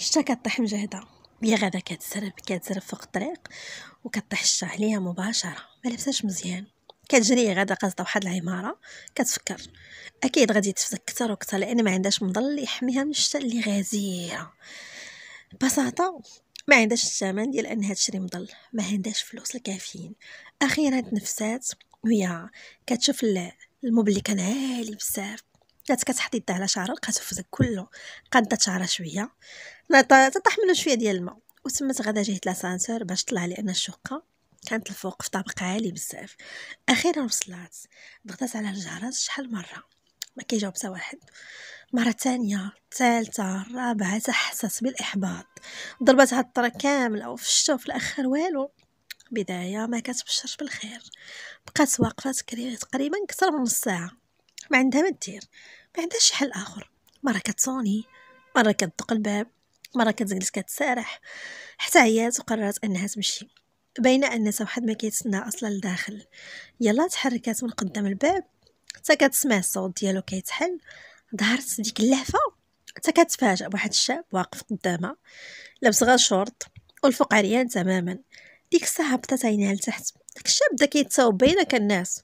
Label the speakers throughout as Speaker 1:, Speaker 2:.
Speaker 1: الشتا كطيح مجهده هي غادا كتزرب كتزرب فوق الطريق وكطيح الشتا عليها مباشره ما مزيان كتجري غادا قاصده واحد العماره كتفكر اكيد غادي تفزك كتر وكتر لان ما عندهاش مظل يحميها من الشتا اللي غزيره ببساطه ما عندهاش الثمن ديال انها تشري مظل ما عندهاش فلوس الكافيين اخيرا تنفسات ويا كتشوف الموب اللي كان عالي بزاف جات كتحط يدها على شعرها لقاتو فزك كله قادة شعرها شويه طيب، تحملوا شويه ديال الماء وتما غدا جهه لاسانسور باش طلع لان الشقه كانت الفوق في طابق عالي بزاف اخيرا وصلات ضغطات على الجرس شحال مره ما كيجاوب حتى واحد مرة ثانيه ثالثه الرابعة تحسس بالإحباط هاد الطرة كاملة وفي الشتا وفي الآخر والو بداية ما كتبشرش بالخير بقات واقفة تقريبا أكثر من نص ساعة ما عندها ما دير ما عندها شي حل آخر مرة كتصوني مرة كتدق الباب مرة كتجلس كتسارح حتى عيات وقررت أنها تمشي بين ان واحد ما كيتسنى أصلا لداخل يلا تحركات من قدام الباب حتى كتسمع الصوت ديالو كيتحل ظهرت ديك اللهفة حتى كتفاجأ بواحد الشاب واقف قدامها لابس غير شورت والفوق عريان تماما ديك الساعة هبطت عينيها لتحت داك الشاب بدا كيتصاوب بينك الناس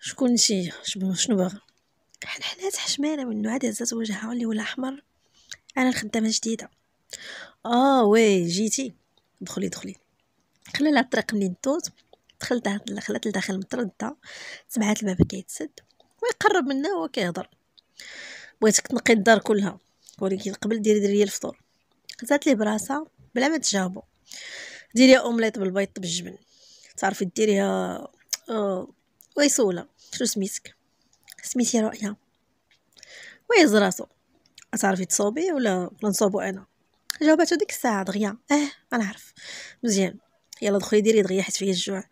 Speaker 1: شكون نتي شنو حنا حنحنات حشمانة منو عاد هزات وجهها اللي ولا أحمر أنا الخدامة جديدة آه وي جيتي دخلي دخلي خلا الطريق منين دوز دخلت دخلت لداخل متردة سمعت الباب كيتسد ويقرب منها هو كيهضر بغيتك تنقي الدار كلها ولكن قبل ديري ديري الفطور هزات ليه براسها بلا ما تجاوبو ديري اومليط بالبيض بالجبن تعرفي ديريها آه ويسولة شنو سميتك سميتي رؤيا ويهز راسو تعرفي تصوبي ولا نصوبو انا جاوباتو ديك الساعه دغيا اه عارف مزيان يلا دخلي ديري دغيا حيت فيا الجوع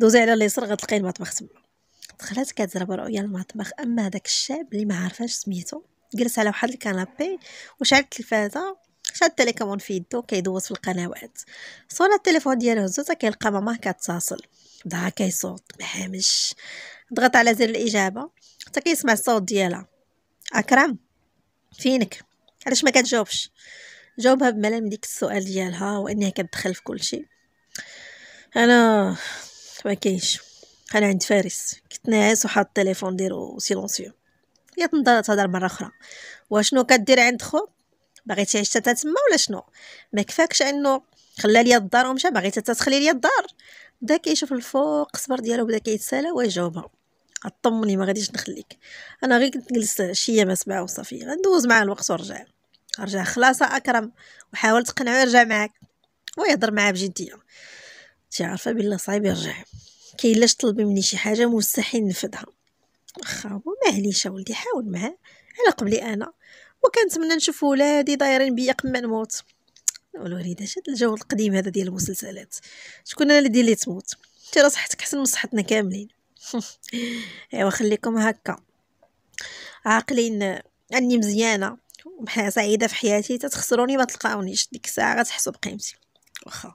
Speaker 1: دوزي على اليسر غتلقاي المطبخ تما دخلات كتزرب رؤيا المطبخ اما هذاك الشاب اللي ما عارفاش سميتو جلس على واحد الكنابي وشعل التلفازه شاد التليكمون في يدو كيدوز في القنوات صونا التليفون ديالو هزوته كيلقى ماماه كتصل بدا كيصوت مهامش ضغط على زر الاجابه حتى كيسمع الصوت ديالها اكرم فينك علاش ما كتجاوبش جاوبها بملام ديك السؤال ديالها وانها كتدخل في كل شيء انا ما كاينش انا عند فارس كنت ناعس وحاط التليفون ديرو سيلونسيو يا تنضر تهضر مره اخرى واشنو كدير عند خو باغي تعيش حتى تما ولا شنو ما كفاكش انه خلى ليا الدار ومشى باغي حتى تخلي ليا الدار بدا كيشوف الفوق الصبر ديالو بدا كيتسالى ويجاوبها اطمني ما غاديش نخليك انا غير كنت نجلس شي ما سبعه وصافي غندوز مع الوقت ورجع رجع خلاصه اكرم وحاول تقنعو يرجع معاك ويهضر معاه بجديه تي عارفه بالله صعيب يرجع لاش طلبي مني شي حاجه مستحيل نفذها واخا معليش ولدي حاول معاه على قبلي انا وكنتمنى نشوف ولادي دايرين بيا قما نموت الوليده شاد الجو القديم هذا ديال المسلسلات شكون انا اللي ديال تموت انت راه صحتك حسن من صحتنا كاملين ايوا خليكم هكا عاقلين اني مزيانه وبحال سعيده في حياتي تتخسروني ما تلقاونيش ديك الساعه غتحسوا بقيمتي واخا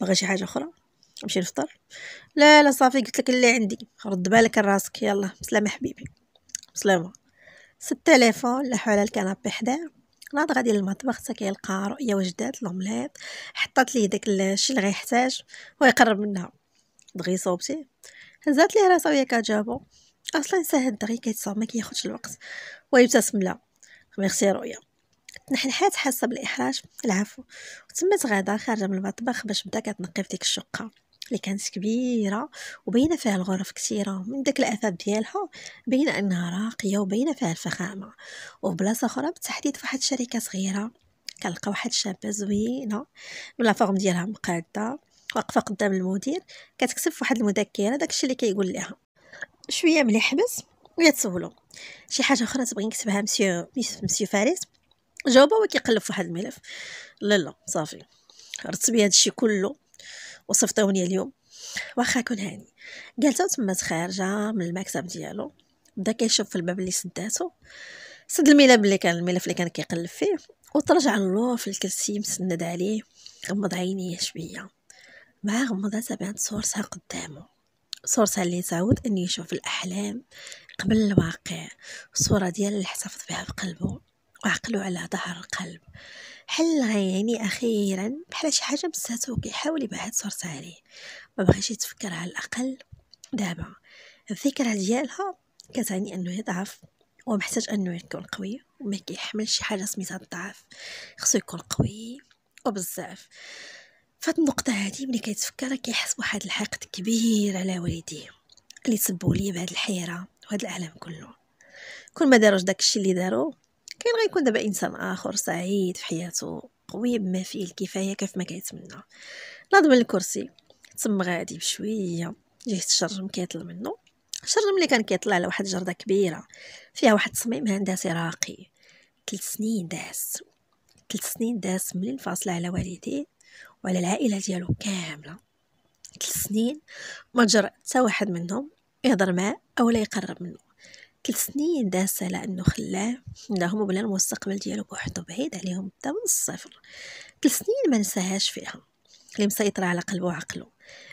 Speaker 1: باغي شي حاجه اخرى نمشي نفطر لا لا صافي قلت لك اللي عندي رد بالك لراسك يلا بسلامه حبيبي بسلامه سد التليفون لاحو على الكنابي حداه ناض غادي للمطبخ حتى كيلقى رؤيا وجدات الومليط حطات ليه داك الشي اللي غيحتاج ويقرب منها دغيا صوبتي هزات ليه راسها وهي كتجابو اصلا ساهل دغيا كيتصاوب ما كياخذش الوقت ويبتسم لها ميرسي رؤيا تنحنحات حاسه بالاحراج العفو وتمت غدا خارجه من المطبخ باش بدا كتنقي في ديك الشقه اللي كانت كبيره وباينه فيها الغرف كثيره من داك الاثاث ديالها باينه انها راقيه وباينه فيها الفخامه وبلاصه اخرى بالتحديد فواحد الشركه صغيره كنلقى واحد الشابه زوينه من لافورم ديالها مقاده واقفه قدام المدير كتكتب واحد المذكره داكشي اللي كيقول كي لها شويه ملي حبس ويتسولو شي حاجه اخرى تبغي نكتبها مسيو مسيو فارس جاوبه وكيقلب كيقلب في واحد الملف لا لا صافي رتبي هذا الشيء كله وصفتوني اليوم واخا كون هاني قالت تما خارجه من المكتب ديالو بدا كيشوف في الباب اللي سداتو سد الملف اللي كان الملف اللي كان كيقلب فيه وترجع اللور في الكرسي مسند عليه غمض عينيه شويه مع غمضها بانت صورتها قدامه صورتها اللي تعود اني يشوف الاحلام قبل الواقع صورة ديال اللي احتفظ بها في قلبه وعقلو على ظهر القلب حل يعني اخيرا بحال شي حاجه مساتو كيحاول يبعد صورتها عليه ما بغيش يتفكرها على الاقل دابا الذكرى ديالها كتعني انه يضعف ومحتاج انه يكون قوي وما كيحمل شي حاجه سميتها الضعف خصو يكون قوي وبزاف فهاد النقطه هادي ملي كيتفكر كيحس بواحد الحقد كبير على والديه اللي تسبوا ليا بهاد الحيره وهاد العالم كله كل ما داروش داكشي اللي دارو كاين غيكون دابا انسان اخر سعيد في حياته قوي بما فيه الكفايه كيف ما كيتمنى ناض من الكرسي تم غادي بشويه جهه الشرجم كيطلع منه الشرجم اللي كان كيطلع على واحد الجرده كبيره فيها واحد التصميم هندسي راقي ثلاث سنين داس ثلاث سنين داس ملي فاصلة على والديه وعلى العائله ديالو كامله ثلاث سنين ما جرى حتى واحد منهم يهضر معاه أو لا يقرب منه ثلاث سنين داس على انه خلاه خلاهم بلا المستقبل ديالو بوحدو بعيد عليهم بدا من الصفر ثلاث سنين ما نساهاش فيها اللي مسيطرة على قلبه وعقله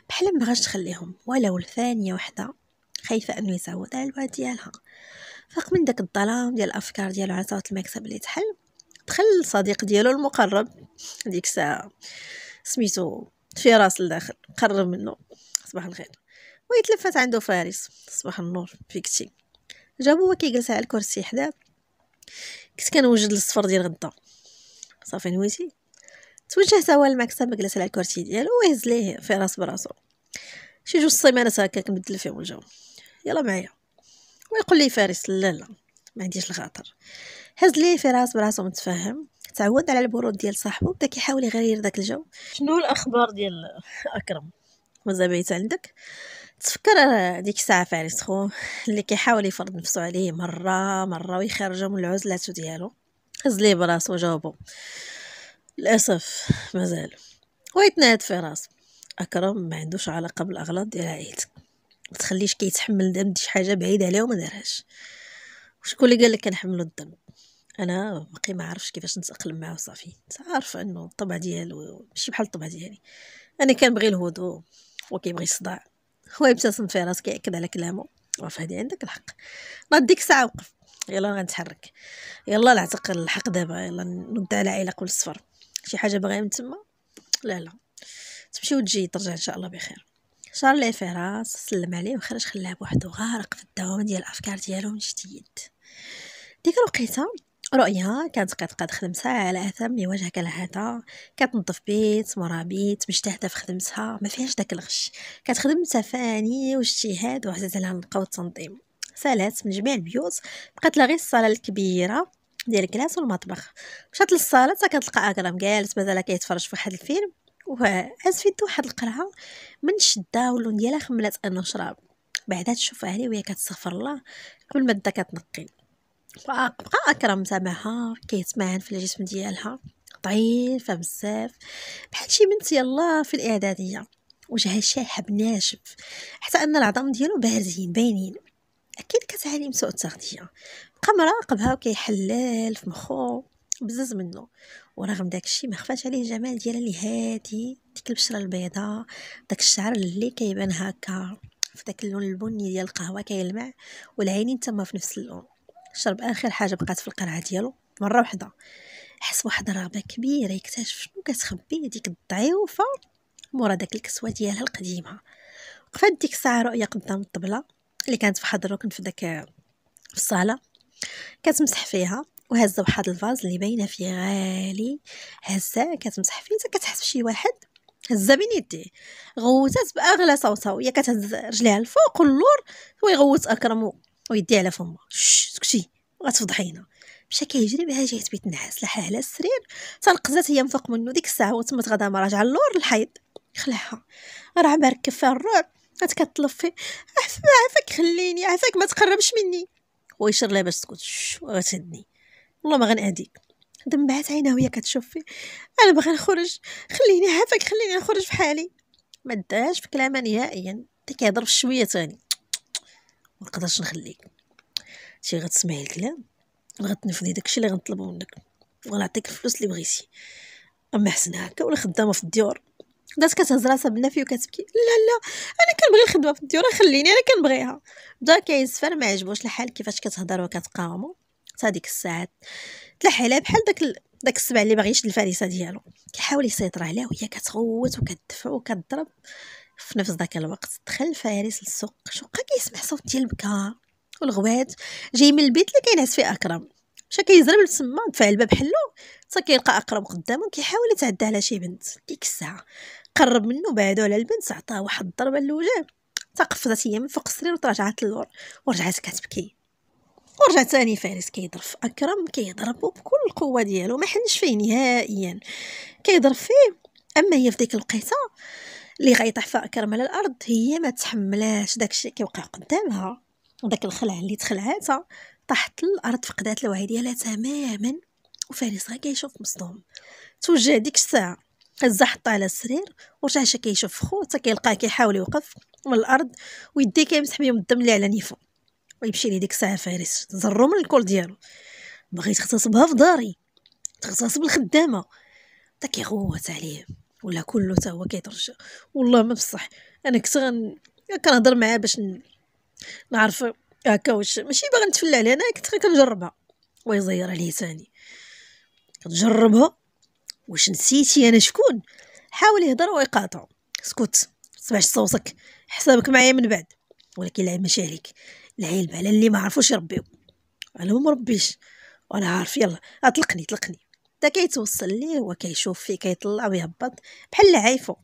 Speaker 1: بحال ما بغاش تخليهم ولو لثانية وحدة خايفة انه يزود على الوعد ديالها فاق من داك الظلام ديال الافكار ديالو على صوت المكسب اللي تحل دخل الصديق ديالو المقرب ديك الساعة سميتو فراس لداخل قرب منه صباح الخير ويتلفت عنده فارس صباح النور فيكتي جابو هو كيجلس على الكرسي حداه كنت كنوجد الصفر ديال غدا صافي نويتي توجه سوا المكتب جلس على الكرسي ديالو ويهز ليه فراس براسو شي جوج سيمانات هكا كنبدل فيهم الجو يلا معايا ويقول لي فارس لا لا ما عنديش الخاطر هز ليه فراس براسو متفهم تعود على البرود ديال صاحبو بدا كيحاول يغير داك الجو شنو الاخبار ديال اكرم مازال بيت عندك تفكر ديك الساعه فارس خو اللي كيحاول يفرض نفسو عليه مره مره ويخرجو من العزلات ديالو هز ليه براسو وجاوبو للاسف مازال ويتناد في راسو اكرم ما عندوش علاقه بالاغلاط ديال عائلتك ما تخليش كيتحمل كي دي شي حاجه بعيده عليه وما دارهاش وشكون اللي قال لك كنحملو الذنب انا باقي ما عارفش كيفاش نتاقلم معاه صافي عارف انه الطبع ديالو ماشي بحال الطبع ديالي انا كنبغي الهدوء وكيبغي الصداع هو يبتسم في راسك يأكد على كلامه وفهدي عندك الحق ناض ديك الساعه وقف يلا غنتحرك يلا نعتقل الحق دابا يلا نبدا على عيلة كل صفر شي حاجه باغيه من تما لا لا تمشي وتجي ترجع ان شاء الله بخير شار لي في راس سلم عليه وخرج خلاه بوحدو غارق في الدوامه ديال الافكار ديالو من جديد ديك الوقيته رؤيا كانت كتقاد خدمتها على أثم بوجه كالعادة كتنظف بيت مورا بيت مجتهدة في خدمتها ما فيهاش داك الغش كتخدم تفاني واجتهاد وعزاز عليها النقا والتنظيم سالات من جميع البيوت بقات لها غير الصالة الكبيرة ديال الكلاس والمطبخ مشات للصالة تا كتلقى أكرم جالس مازال كيتفرج في واحد الفيلم وهز في يدو واحد القرعة من الشدة واللون ديالها خملات أنه شراب بعدها تشوف عليه وهي كتستغفر الله قبل ما بدا كتنقي بقى اكرم سامعها كيتمعن في الجسم ديالها ضعيفه بزاف بحال شي بنت يلا في الاعداديه وجهها شاحب ناشف حتى ان العظام ديالو بارزين باينين اكيد كتعاني من سوء التغذيه بقى مراقبها وكيحلل في مخو بزز منه ورغم داكشي ما خفاش عليه الجمال ديالها اللي هادي ديك البشره البيضاء داك الشعر اللي كيبان هكا في داك اللون البني ديال القهوه كيلمع والعينين تما في نفس اللون شرب اخر حاجه بقات في القرعه ديالو مره واحده حس واحد الرغبه كبيره يكتشف شنو كتخبي هذيك الضعيفه مورا داك الكسوه ديالها القديمه وقفات ديك الساعه رؤيا قدام الطبله اللي كانت في حضر كنت في داك في الصاله كتمسح فيها وهز واحد الفاز اللي باينه فيه غالي هزه كتمسح فيه حتى كتحس بشي واحد هزه بين يديه غوتات باغلى صوصه وهي كتهز رجليها الفوق واللور ويغوت اكرم ويدي على فمها سكتي غتفضحينا مشى كيجري بها جهه بيت النعاس لحى على السرير تنقزات هي من فوق منه ديك الساعه وتما غدا ما راجعه اللور الحيض خلعها راه بارك فيها الرعب بقات كتلفي عفاك خليني عفاك ما تقربش مني ويشر لها باش تسكت وغتهدني والله ما غنأذيك دمعات عينها وهي كتشوف فيه انا باغا نخرج خليني عافاك خليني نخرج بحالي ما داش في كلامها نهائيا تا كيهضر شويه ثاني ما نقدرش نخليك شي غتسمعي الكلام وغتنفذي داكشي اللي غنطلبو منك وغنعطيك الفلوس اللي بغيتي اما حسن هكا ولا خدامه في الديور بدات كتهز راسها بالنفي وكتبكي لا لا انا كنبغي الخدمه في الديور خليني انا كنبغيها بدا كيسفر ما عجبوش الحال كيفاش كتهضر وكتقاومو تا ديك الساعات تلاح عليها بحال داك داك السبع اللي باغي يشد الفريسه ديالو كيحاول يسيطر عليها وهي كتغوت وكتدفع وكتضرب في نفس ذاك الوقت دخل فارس للسوق شقة كيسمع صوت ديال البكار والغوات جاي من البيت اللي كينعس فيه اكرم مشى كيزرب لتما دفع الباب حلو حتى كيلقى اكرم قدامه كيحاول يتعدى على شي بنت ديك الساعه قرب منه بعدو على البنت عطاه واحد الضربه للوجه تقفزت هي من فوق السرير وتراجعت للور ورجعت كتبكي ورجع ثاني فارس كيضرب في اكرم كيضربو بكل القوه ديالو ما حنش فيه نهائيا كيضرب فيه اما هي في ديك الوقيته اللي غيطيح في كرم على الارض هي ما تحملاش داكشي كيوقع قدامها وداك الخلع اللي تخلعاتها طاحت للارض فقدات الوعي ديالها تماما وفارس غير كيشوف مصدوم توجه ديك الساعه هزا حطها على السرير ورجع شا كيشوف خوه كيلقاه كيحاول يوقف من الارض ويديه كيمسح بهم الدم اللي على نيفو ويمشي ليه ديك الساعه فارس زرو من الكول ديالو بغيت تغتصبها في داري تغتصب الخدامه تا كيغوت عليه ولا كله تا هو كيترجى والله ما بصح انا كنت غن كنهضر معاه باش ن... نعرف هكا واش ماشي باغا نتفلى عليه انا كنت غير كنجربها ويزير عليه ثاني كنجربها واش نسيتي انا شكون حاول يهضر ويقاطع سكت سمعش صوتك حسابك معايا من بعد ولكن العيب ماشي عليك العيب على اللي ما عرفوش يربيو انا ما مربيش وانا عارف يلا اطلقني طلقني حتى كيتوصل ليه وكيشوف فيه كيطلع ويهبط بحال عايفو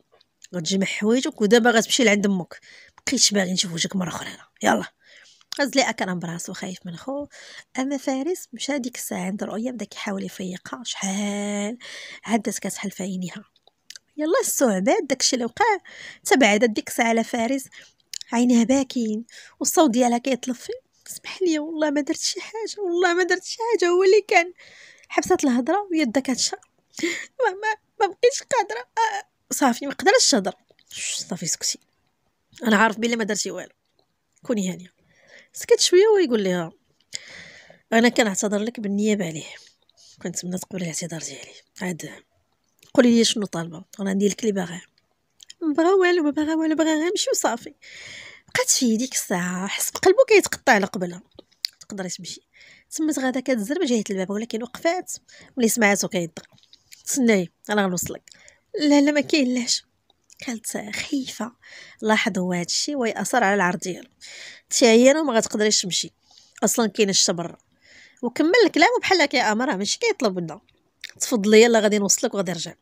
Speaker 1: غتجمع حوايجك ودابا غتمشي لعند امك بقيتش باغي نشوف وجهك مره اخرى هنا يلا لي اكرم براسو خايف من خو اما فارس مشى ديك الساعه عند رؤيا بدا كيحاول يفيقها شحال عدات كتحل في عينيها يلا الصعوبات داكشي اللي وقع تبعدت ديك الساعه على فارس عينها باكين والصوت ديالها كيطلفي سمح لي والله ما درت شي حاجه والله ما درت شي حاجه هو اللي كان حبست الهضره ويدا كتشا ما, ما, ما بقيتش قادره آه صافي ما قدرتش تهضر صافي سكتي انا عارف بلي ما درتي والو كوني هانيه سكت شويه ويقول لها انا كنعتذر لك بالنيابه عليه كنتمنى تقبلي الاعتذار ديالي عاد قولي لي شنو طالبه انا ندير لك اللي باغاه بغا والو ما بغا والو بغا غير يمشي وصافي بقات في ديك الساعه حس بقلبو كيتقطع على قبلها تقدري تمشي تمت غادا كتزرب جهه الباب ولكن وقفات ملي سمعاتو كيدق تسناي انا غنوصلك لا لا ما كاينلاش كانت خايفه لاحظ هو هادشي ويأثر على العرض ديالو تعيانه وما غتقدريش تمشي اصلا كاين الشتا برا وكمل الكلام بحال هكا يا امره ماشي كيطلب منا تفضلي يلا غادي نوصلك وغادي نرجع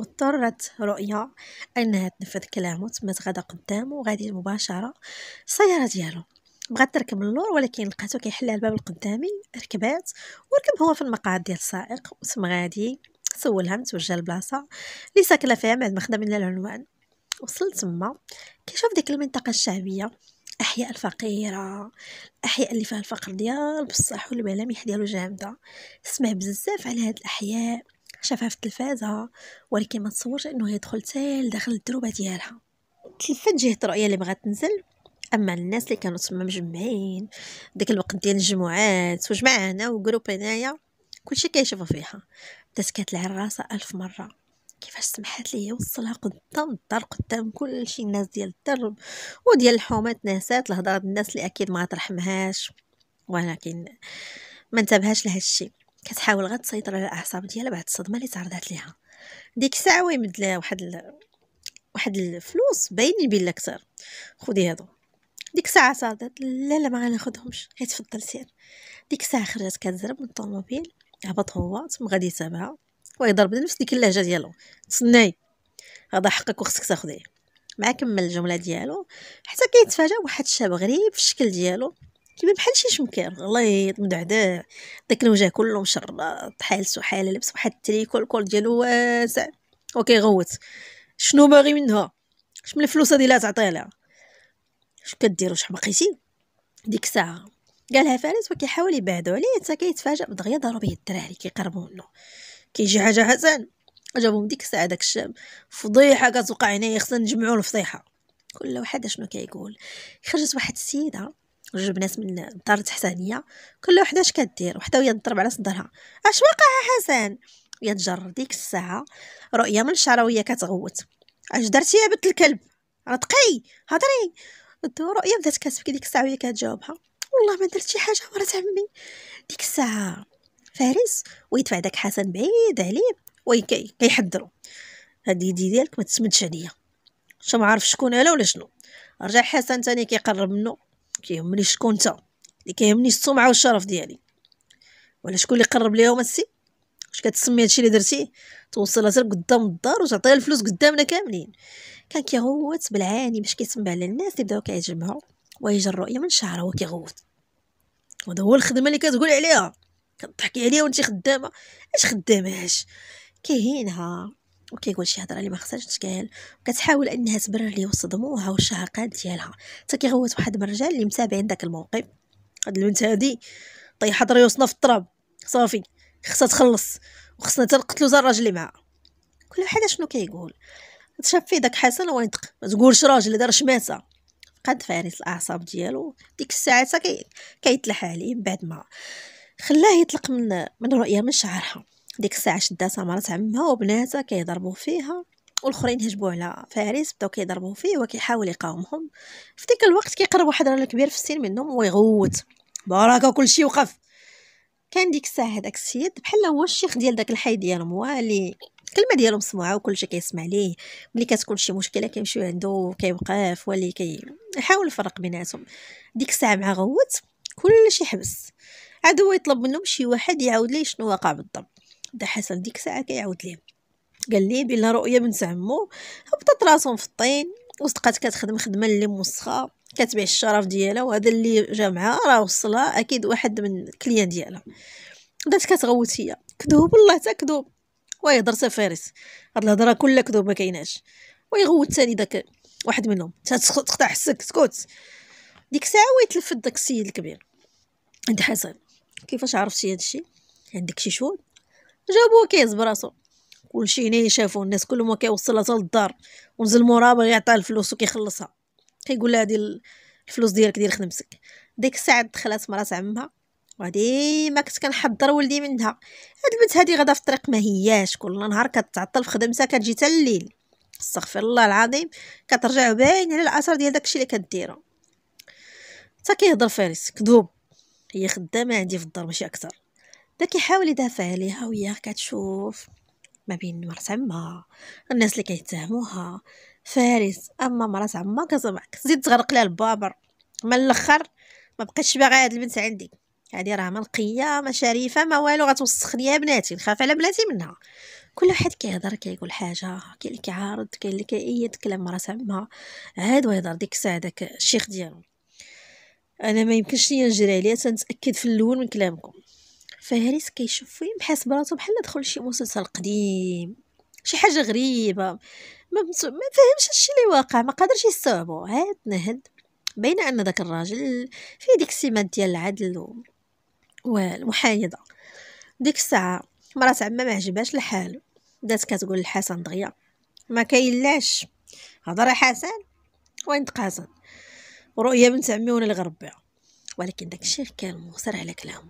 Speaker 1: اضطرت رؤيا انها تنفذ كلامه تمت غدا قدامه وغادي مباشره السياره ديالو بغات تركب اللور ولكن لقاتو كيحل الباب القدامي ركبات وركب هو في المقعد ديال السائق وسم غادي سولها متوجه البلاصه اللي ساكنه فيها بعد ما خدا العنوان وصلت تما كيشوف ديك المنطقه الشعبيه الاحياء الفقيره الاحياء اللي فيها الفقر ديال بصح والملامح ديالو جامده سمع بزاف على هاد الاحياء شافها في التلفازه ولكن ما تصورش انه يدخل تال داخل الدروبه ديالها تلفت جهه الرؤيه اللي بغات تنزل اما الناس اللي كانوا تما مجمعين داك الوقت ديال الجمعات وجمعنا وجروب هنايا كلشي كيشوفو فيها بدات كتلعن راسها الف مره كيفاش سمحات ليا وصلها قدام الدار قدام كلشي الناس ديال الدرب وديال الحومات ناسات الهضره الناس اللي اكيد ما ترحمهاش ولكن ما انتبهاش لهذا الشيء كتحاول غير تسيطر على الاعصاب ديالها بعد الصدمه اللي تعرضت ليها ديك الساعه ويمد لها واحد ال... واحد الفلوس باين بلا كثر خدي هادو ديك الساعه صادت لا لا ما غناخدهمش حيت فضل سير ديك الساعه خرجت كتزرب من الطوموبيل هبط هو تم غادي يتابعها ويضرب بنفس ديك اللهجه ديالو تسناي هذا حقك وخصك تاخديه مع كمل الجمله ديالو حتى كيتفاجأ واحد الشاب غريب في الشكل ديالو كيبان بحال شي شمكير غليظ مدعدع داك الوجه كله مشرط حالسو حاله لبس واحد التريكو الكول ديالو واسع وكيغوت شنو باغي منها شمن الفلوس هادي لا تعطيها لها اش كدير واش بقيتي ديك الساعه قالها فارس وكيحاول يبعدو عليه حتى كيتفاجأ بدغيا ضربه الدراري كيقربوا منه كيجي حاجه حسن جابهم ديك الساعه داك الشاب فضيحه كتوقع هنايا خصنا نجمعوا الفضيحه كل واحد شنو كيقول خرجت واحد السيده جوج بنات من الدار تحسانيه كل وحده اش كدير وحده وهي تضرب على صدرها اش وقع حسن يا تجر ديك الساعه رؤيا من الشعره وهي كتغوت اش درتي يا بنت الكلب راه تقي هضري الدور هي بدات كتبكي ديك الساعه وهي كتجاوبها والله ما درت شي حاجه مرات عمي ديك الساعه فارس ويدفع داك حسن بعيد عليه ويكي كيحضروا هادي دي ديالك ما تسمدش عليا شو ما عارف شكون انا ولا شنو رجع حسن تاني كيقرب منه كيهمني شكون انت اللي كيهمني السمعه والشرف ديالي ولا شكون اللي قرب ليهم السي واش كتسمي هادشي اللي درتيه توصلها حتى قدام الدار وتعطيها الفلوس قدامنا كاملين كان كيغوت بالعاني باش كيتسمع على الناس بداو كيعجبهم ويجي الرؤيه من شعره هو كيغوت وهذا هو الخدمه اللي كتقول عليها كتضحكي عليها وانت خدامه اش خدامهاش كيهينها وكيقول شي هضره اللي ما خصهاش تتقال وكتحاول انها تبرر ليه صدموها والشهقات ديالها حتى كيغوت واحد الرجال اللي متابعين داك الموقف هاد البنت هادي طيحه ريوسنا في التراب صافي خصها تخلص وخصنا تنقتلو زار الراجل اللي معاها كل واحد شنو كيقول كي تشاف فيه داك حسن ينطق ما تقولش راجل دار شماسه قد فارس الاعصاب ديالو ديك الساعه كي كيتلح عليه من بعد ما خلاه يطلق من من رؤيه من شعرها ديك الساعه شدها سمرات عمها وبناتها كيضربوا فيها والاخرين هجبوا على فارس بداو كيضربوا فيه وكيحاول يقاومهم في ديك الوقت كيقرب واحد الراجل كبير في السن منهم ويغوت بركه كلشي وقف كان ديك الساعه هذاك السيد بحال هو الشيخ ديال داك الحي ديال هو اللي الكلمه ديالو مسموعه وكلشي كيسمع ليه ملي كتكون شي مشكله كيمشيو عنده كيبقى فولي كيحاول الفرق بيناتهم ديك الساعه مع غوت كلشي حبس عاد هو يطلب منهم شي واحد يعاود ليه شنو وقع بالضبط دا حسن ديك الساعه كيعاود ليه قال لي بلا رؤيه بنت عمو هبطت راسهم في الطين وصدقات كتخدم خدمه اللي موسخه كتبيع الشرف ديالها وهذا اللي جا معاه راه وصلها اكيد واحد من الكليان ديالها بدات كتغوت هي كذوب والله تا كذوب واه درسها فارس هاد الهضره كلها كذوب ما كايناش ويغوت ثاني داك واحد منهم تقطع حسك سكوت ديك الساعه ويتلفت داك السيد الكبير عند حسن كيفاش عرفتي هادشي عندك شي شهود جابوه كيهز براسو كلشي هنا شافو الناس كلهم ما كيوصل لها للدار ونزل مورا باغي يعطيها الفلوس وكيخلصها كيقول لها هادي الفلوس ديالك ديال خدمتك ديك الساعه دخلت مرات عمها وديما كنت كنحضر ولدي منها هاد البنت هادي غدا في الطريق ما هياش كل نهار كتعطل في خدمتها كتجي حتى الليل استغفر الله العظيم كترجع باين على الاثر ديال داكشي اللي كديرو حتى كيهضر فارس كذوب هي خدامه عندي في الدار ماشي اكثر دا كيحاول يدافع عليها وهي كتشوف ما بين مرات عمها الناس اللي كيتهموها فارس اما مرات عمها زيد تغرق لها البابر من الاخر ما بقيتش باغا هاد البنت عندي هذه راه منقيه ما شريفه ما والو غتوسخ ليا بناتي نخاف على بناتي منها كل واحد كيهضر كيقول حاجه كاين اللي كيعارض كاين اللي كيأيد كلام راس عمها عاد ويهضر ديك الساعه داك الشيخ ديالو انا ما يمكنش ليا نجري عليها تنتاكد في الاول من كلامكم فهريس كيشوف فيه بحس براسو بحال دخل شي مسلسل قديم شي حاجه غريبه ما, ما فهمش الشيء اللي واقع ما قادرش يستوعبو عاد نهد بين ان ذاك الراجل فيه ديك السمات ديال العدل والمحايدة ديك الساعة مرات عمه ما عجبهاش الحال بدات كتقول لحسن دغيا ما كاينلاش هضر يا حسن وين تقاسن رؤيا بنت عمي وانا اللي غربيها ولكن داكشي كان مصر على كلام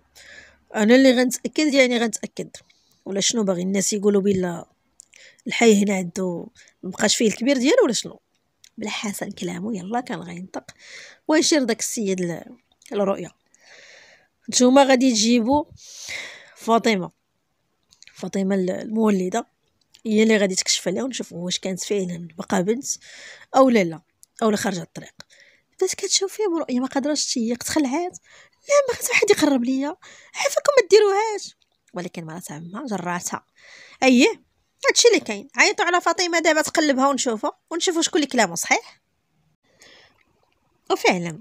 Speaker 1: انا اللي غنتاكد يعني غنتاكد ولا شنو باغي الناس يقولوا بلا الحي هنا عندو مبقاش فيه الكبير ديالو ولا شنو بلا حسن كلامه يلا كان غينطق ويشير داك السيد الرؤيا نتوما غادي تجيبوا فاطمه فاطمه المولده هي اللي غادي تكشف عليها ونشوفوا واش كانت فعلا بقى بنت او لا لا او لا خارجه الطريق بدات كتشوف فيها برؤيه ما قدرتش تيق تخلعات لا ما خص واحد يقرب ليا عافاكم ما ديروهاش ولكن مرات عمها جراتها اييه هادشي اللي كاين عيطوا على فاطمه دابا تقلبها ونشوفها ونشوفوا شكون اللي كلامه صحيح وفعلا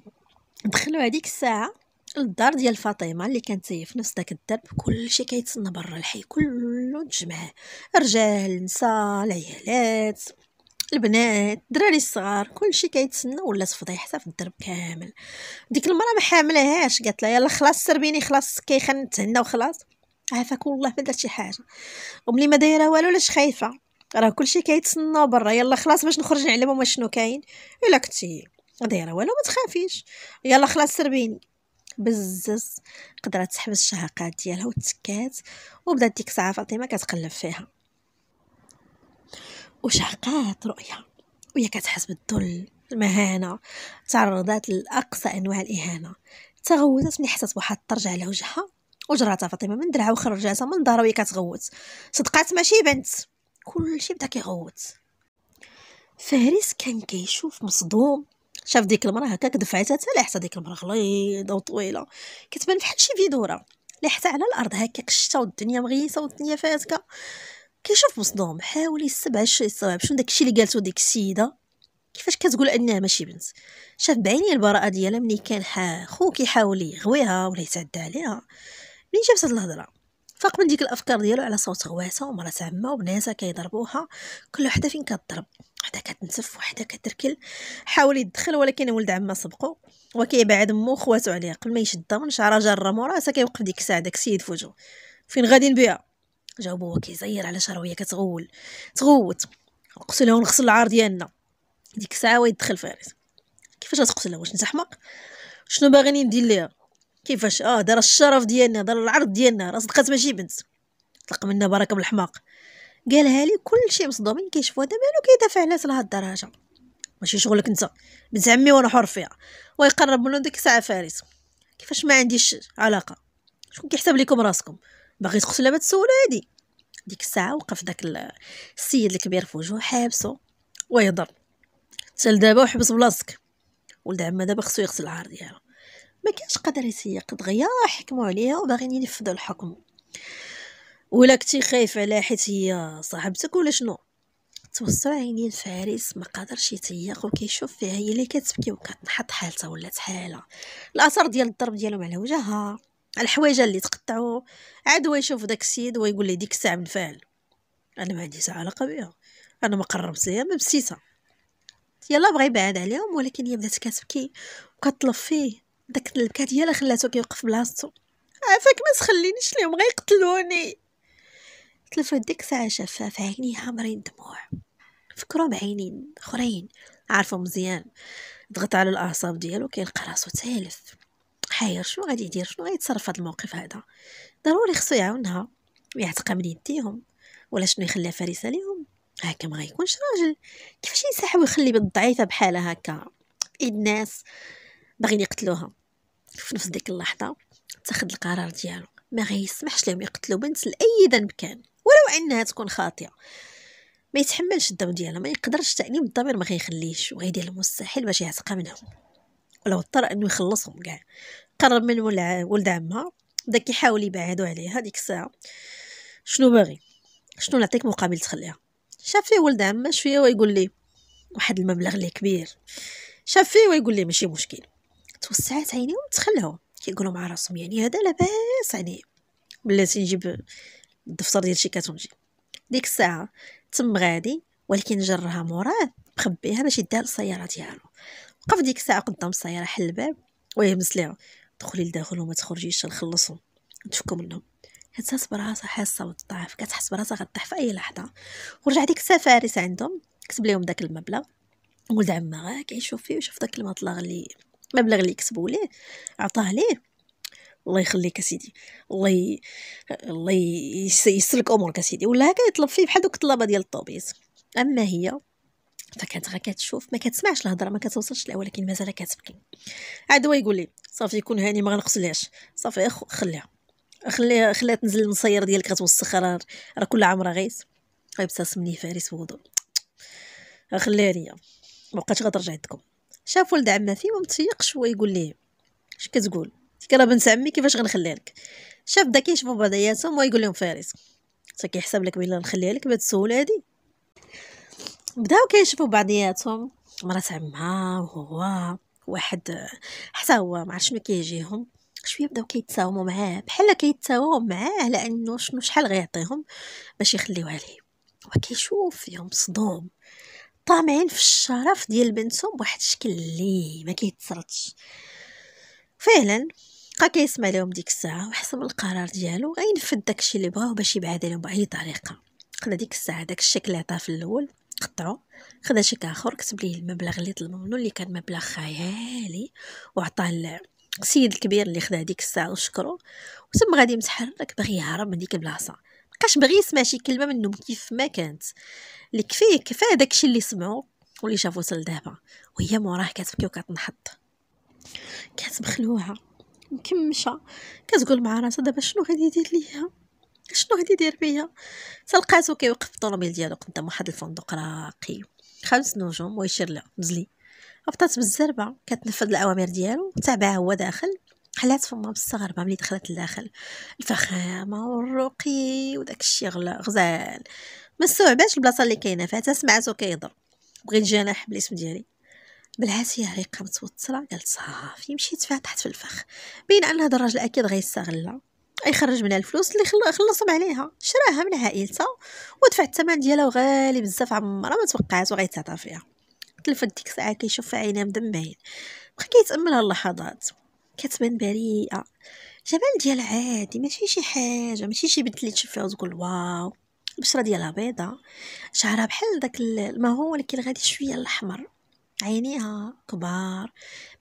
Speaker 1: دخلوا هذيك الساعه الدار ديال فاطمه اللي كانت هي في نفس داك الدرب كلشي كيتسنى برا الحي كله تجمع رجال النساء العيالات البنات الدراري الصغار كلشي كيتسنى ولات فضيحه حتى في الدرب كامل ديك المره ما حاملهاش قالت لها يلا خلاص سربيني خلاص كيخنت هنا وخلاص عافاك والله ما درت شي حاجه وملي ما دايره والو علاش خايفه راه كلشي كيتسناو برا يلا خلاص باش نخرج نعلمهم شنو كاين الا كنتي دايره والو ما تخافيش يلا خلاص سربيني بزز قدرات تحبس الشهقات ديالها وتسكات وبدات ديك الساعه فاطمه كتقلب فيها وشهقات رؤيا وهي كتحس بالذل المهانه تعرضات لاقصى انواع الاهانه تغوتت ملي حسات بواحد الطرج على وجهها وجراتها فاطمه من درعها وخرجاتها من دارها وهي كتغوت صدقات ماشي بنت كلشي بدا كيغوت فارس كان كيشوف مصدوم شاف ديك المراه هكاك دفعتها حتى لحتها ديك المراه غليظه وطويله كتبان بحال شي فيدوره لحتها على الارض هكاك الشتا والدنيا مغيسه والدنيا فاتكه كيشوف مصدوم حاول يسبع شو يستوعب شنو داكشي اللي قالته ديك السيده كيفاش كتقول انها ماشي بنت شاف بعيني البراءه ديالها ملي كان خو كيحاول يغويها ولا يتعدى عليها ملي جابت هاد الهضره فاق من ديك الافكار ديالو على صوت غواسه ومرات عمه وبناتها كيضربوها كل وحده فين كتضرب وحده كتنسف وحده كتركل حاول يدخل ولكن ولد عمه سبقو وكيبعد مو خواتو عليه قبل ما يشدها من شعره جره مورا حتى كيوقف ديك الساعه داك السيد فوجو فين غادي بها جاوبو هو كيزير على شهر وهي كتغول تغوت نقتلها ونغسل العار ديالنا ديك الساعه ويدخل فارس كيفاش غتقتلها واش نتا حماق شنو باغيني ندير ليها كيفاش اه دار الشرف ديالنا دار العرض ديالنا راه صدقات ماشي بنت طلق منا بركه بالحماق قالها لي كلشي مصدومين كيشوفو دابا مالو كيدافع على لهاد الدرجه ماشي شغلك انت بنت عمي وانا حر فيها ويقرب منو ديك الساعه فارس كيفاش ما عنديش علاقه شكون كيحسب لكم راسكم باغي تقتل ما تسول هادي ديك الساعه وقف داك السيد الكبير في وجهه حابسو ويهضر تال دابا وحبس بلاصتك ولد عمه دابا خصو يغسل العار ديالها ما كانش قادر يسيق دغيا حكموا عليها وباغيين ينفذوا الحكم ولا كنتي خايف على حيت هي صاحبتك ولا شنو توسع عينين فارس ما قادرش يتيق وكيشوف فيها هي اللي كتبكي وكتنحط حالتها ولات حاله الاثر ديال الضرب ديالهم على وجهها الحوايج اللي تقطعوا عاد هو يشوف داك السيد ويقول لي ديك الساعه منفعل انا ما عنديش علاقه بها انا ما قربت ليها ما مسيتها يلا بغى يبعد عليهم ولكن هي بدات كتبكي وكتطلب فيه داك البكا ديالها خلاتو كيوقف بلاصتو عافاك آه، ما تخلينيش ليهم غيقتلوني تلفت ديك الساعه شافها في عينيها مرين دموع فكروا بعينين اخرين عارفو مزيان ضغط على الاعصاب ديالو كيلقى راسو تالف حير شنو غادي يدير شنو غيتصرف في هذا الموقف هذا ضروري خصو يعاونها ويعتقها من يديهم ولا شنو يخليها فريسه ليهم هكا ما غيكونش راجل كيفاش ينسحب ويخلي بالضعيفه بحالها هكا الناس باغيين يقتلوها في نفس ديك اللحظه تاخذ القرار ديالو ما غيسمحش لهم يقتلوا بنت لاي ذنب كان ولو انها تكون خاطئه ما يتحملش الدم ديالها ما يقدرش تانيب الضمير ما غيخليش وغيدير المستحيل باش يعتق منهم ولو اضطر انه يخلصهم كاع قرب من ولد عمها بدا كيحاول يبعدو عليها ديك الساعه شنو باغي شنو نعطيك مقابل تخليها شاف فيه ولد عمها شويه ويقول لي واحد المبلغ اللي كبير شاف فيه ويقول لي ماشي مشكل توسعات عينيهم تخلاهم كيقولوا مع راسهم يعني هذا لاباس عليه بلاتي نجيب الدفتر ديال شي كاتونجي ديك الساعه تم غادي ولكن جرها مراد مخبيها باش يديها للسياره ديالو وقف ديك الساعه قدام السياره حل الباب ويهمس ليها دخلي لداخل وما تخرجيش نخلصهم نتفكو منهم كتحس براسها حاسه بالضعف كتحس براسها غطيح في اي لحظه ورجع ديك الساعه فارس عندهم كتب ليهم داك المبلغ ولد عمها غا كيشوف فيه وشاف داك المطلق اللي المبلغ اللي كسبوا ليه عطاه ليه الله يخليك اسيدي الله ي... الله يسلك امورك اسيدي ولا هكا يطلب فيه بحال دوك الطلبه ديال الطوبيس اما هي فكانت غا كتشوف ما كتسمعش الهضره ما كتوصلش لها ولكن مازال كتبكي هو يقول لي صافي يكون هاني ما غنغسلهاش صافي اخ خليها خليها خليها تنزل المصير ديالك غتوسخ راه راه كل عمرها غيس طيب، غيبتسم لي فارس بوضوء خليها ليا مبقاتش غترجع عندكم شاف ولد عماتي فيه هو يقول ليه اش كتقول ديك راه بنت عمي كيفاش غنخليها لك شاف بدا كيشوفو بعضياتهم وهو يقول لهم فارس تا كيحسب لك بلي نخليها لك بهاد السهوله هادي بداو كيشوفو بعضياتهم مرات عمها وهو واحد حتى هو ما شنو كيجيهم شويه بداو كيتساوموا معاه بحال كيتساوموا معاه على انه شنو شحال غيعطيهم باش يخليوها ليه وكيشوف فيهم صدوم طامعين في الشرف ديال بنتهم بواحد الشكل اللي ما كيتصلتش فعلا بقى كيسمع لهم ديك الساعه وحسب القرار ديالو غينفذ داكشي اللي بغاو باش يبعد عليهم باي طريقه خدا ديك الساعه داك الشكل اللي عطاه في الاول قطعو خدا شي اخر كتب ليه المبلغ اللي طلب منه اللي كان مبلغ خيالي وعطاه السيد الكبير اللي خدا ديك الساعه وشكرو وتم غادي متحرك باغي يهرب من ديك البلاصه لحقاش بغي يسمع شي كلمه منهم كيف ما كانت اللي كفيه كفاه داكشي اللي سمعوا واللي شافوا حتى لدابا وهي موراه كتبكي وكتنحط كانت مخلوعه مكمشه كتقول مع راسها دابا شنو غادي يدير ليا شنو غادي يدير بيا تلقاتو كيوقف الطوموبيل ديالو قدام واحد الفندق راقي خمس نجوم ويشير له نزلي هبطات بالزربه كتنفذ الاوامر ديالو تابعه هو داخل قلعت فما مستغربة ملي دخلت لداخل الفخامة والرقي وداك الشي غزال ما استوعباش البلاصة اللي كاينة فيها سمعته كيهضر بغيت جناح بالاسم ديالي بالعافية ريقة متوترة قالت صافي مشيت فيها في الفخ بين أن هذا الراجل أكيد غيستغلها يخرج منها الفلوس اللي خلصهم عليها شراها من عائلتها ودفع الثمن ديالها وغالي بزاف عمرها ما توقعات وغيتعطى فيها تلفت ديك الساعه كيشوف في عينيه مدمعين بقى كيتامل هاللحظات كتبان بريئه جمال ديال عادي ماشي شي حاجه ماشي شي بنت اللي تشوف فيها وتقول واو البشره ديالها بيضه شعرها بحال داك هو ولكن غادي شويه الاحمر عينيها كبار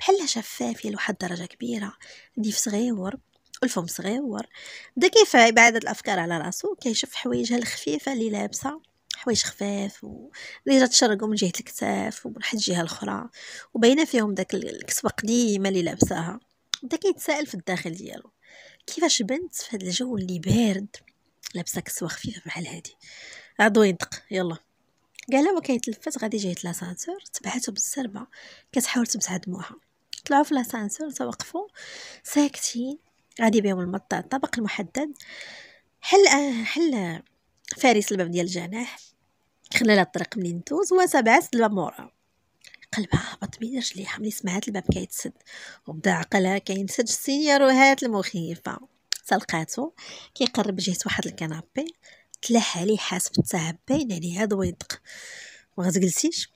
Speaker 1: بحالها شفافه لواحد الدرجه كبيره ديف صغيور الفم صغيور بدا كيفعي بعدد الافكار على راسو كيشوف حوايجها الخفيفه اللي لابسه حوايج خفاف جات تشرقوا من جهه الكتاف ومن واحد الجهه الاخرى وباينه فيهم داك الكسوه قديمه اللي لابساها بدا كيتسائل في الداخل ديالو كيفاش بنت في هذا الجو اللي بارد لابسه كسوه خفيفه بحال هادي عضو يدق يلا قال لها وكيتلفت غادي جايت لاسانسور تبعته بالسربه كتحاول تمسح دموعها طلعوا في لاسانسور توقفوا ساكتين غادي بهم المطة الطبق المحدد حل حل فارس الباب ديال الجناح خلى لها الطريق منين دوز وسبعة الباب موراه قلبها هبط بين رجليها ملي سمعت الباب كيتسد وبدا عقلها كينسج السيناريوهات المخيفه تلقاتو كيقرب جهه واحد الكنابي تلاح عليه حاسب التعب باين يعني عليها دويدق ما تجلسيش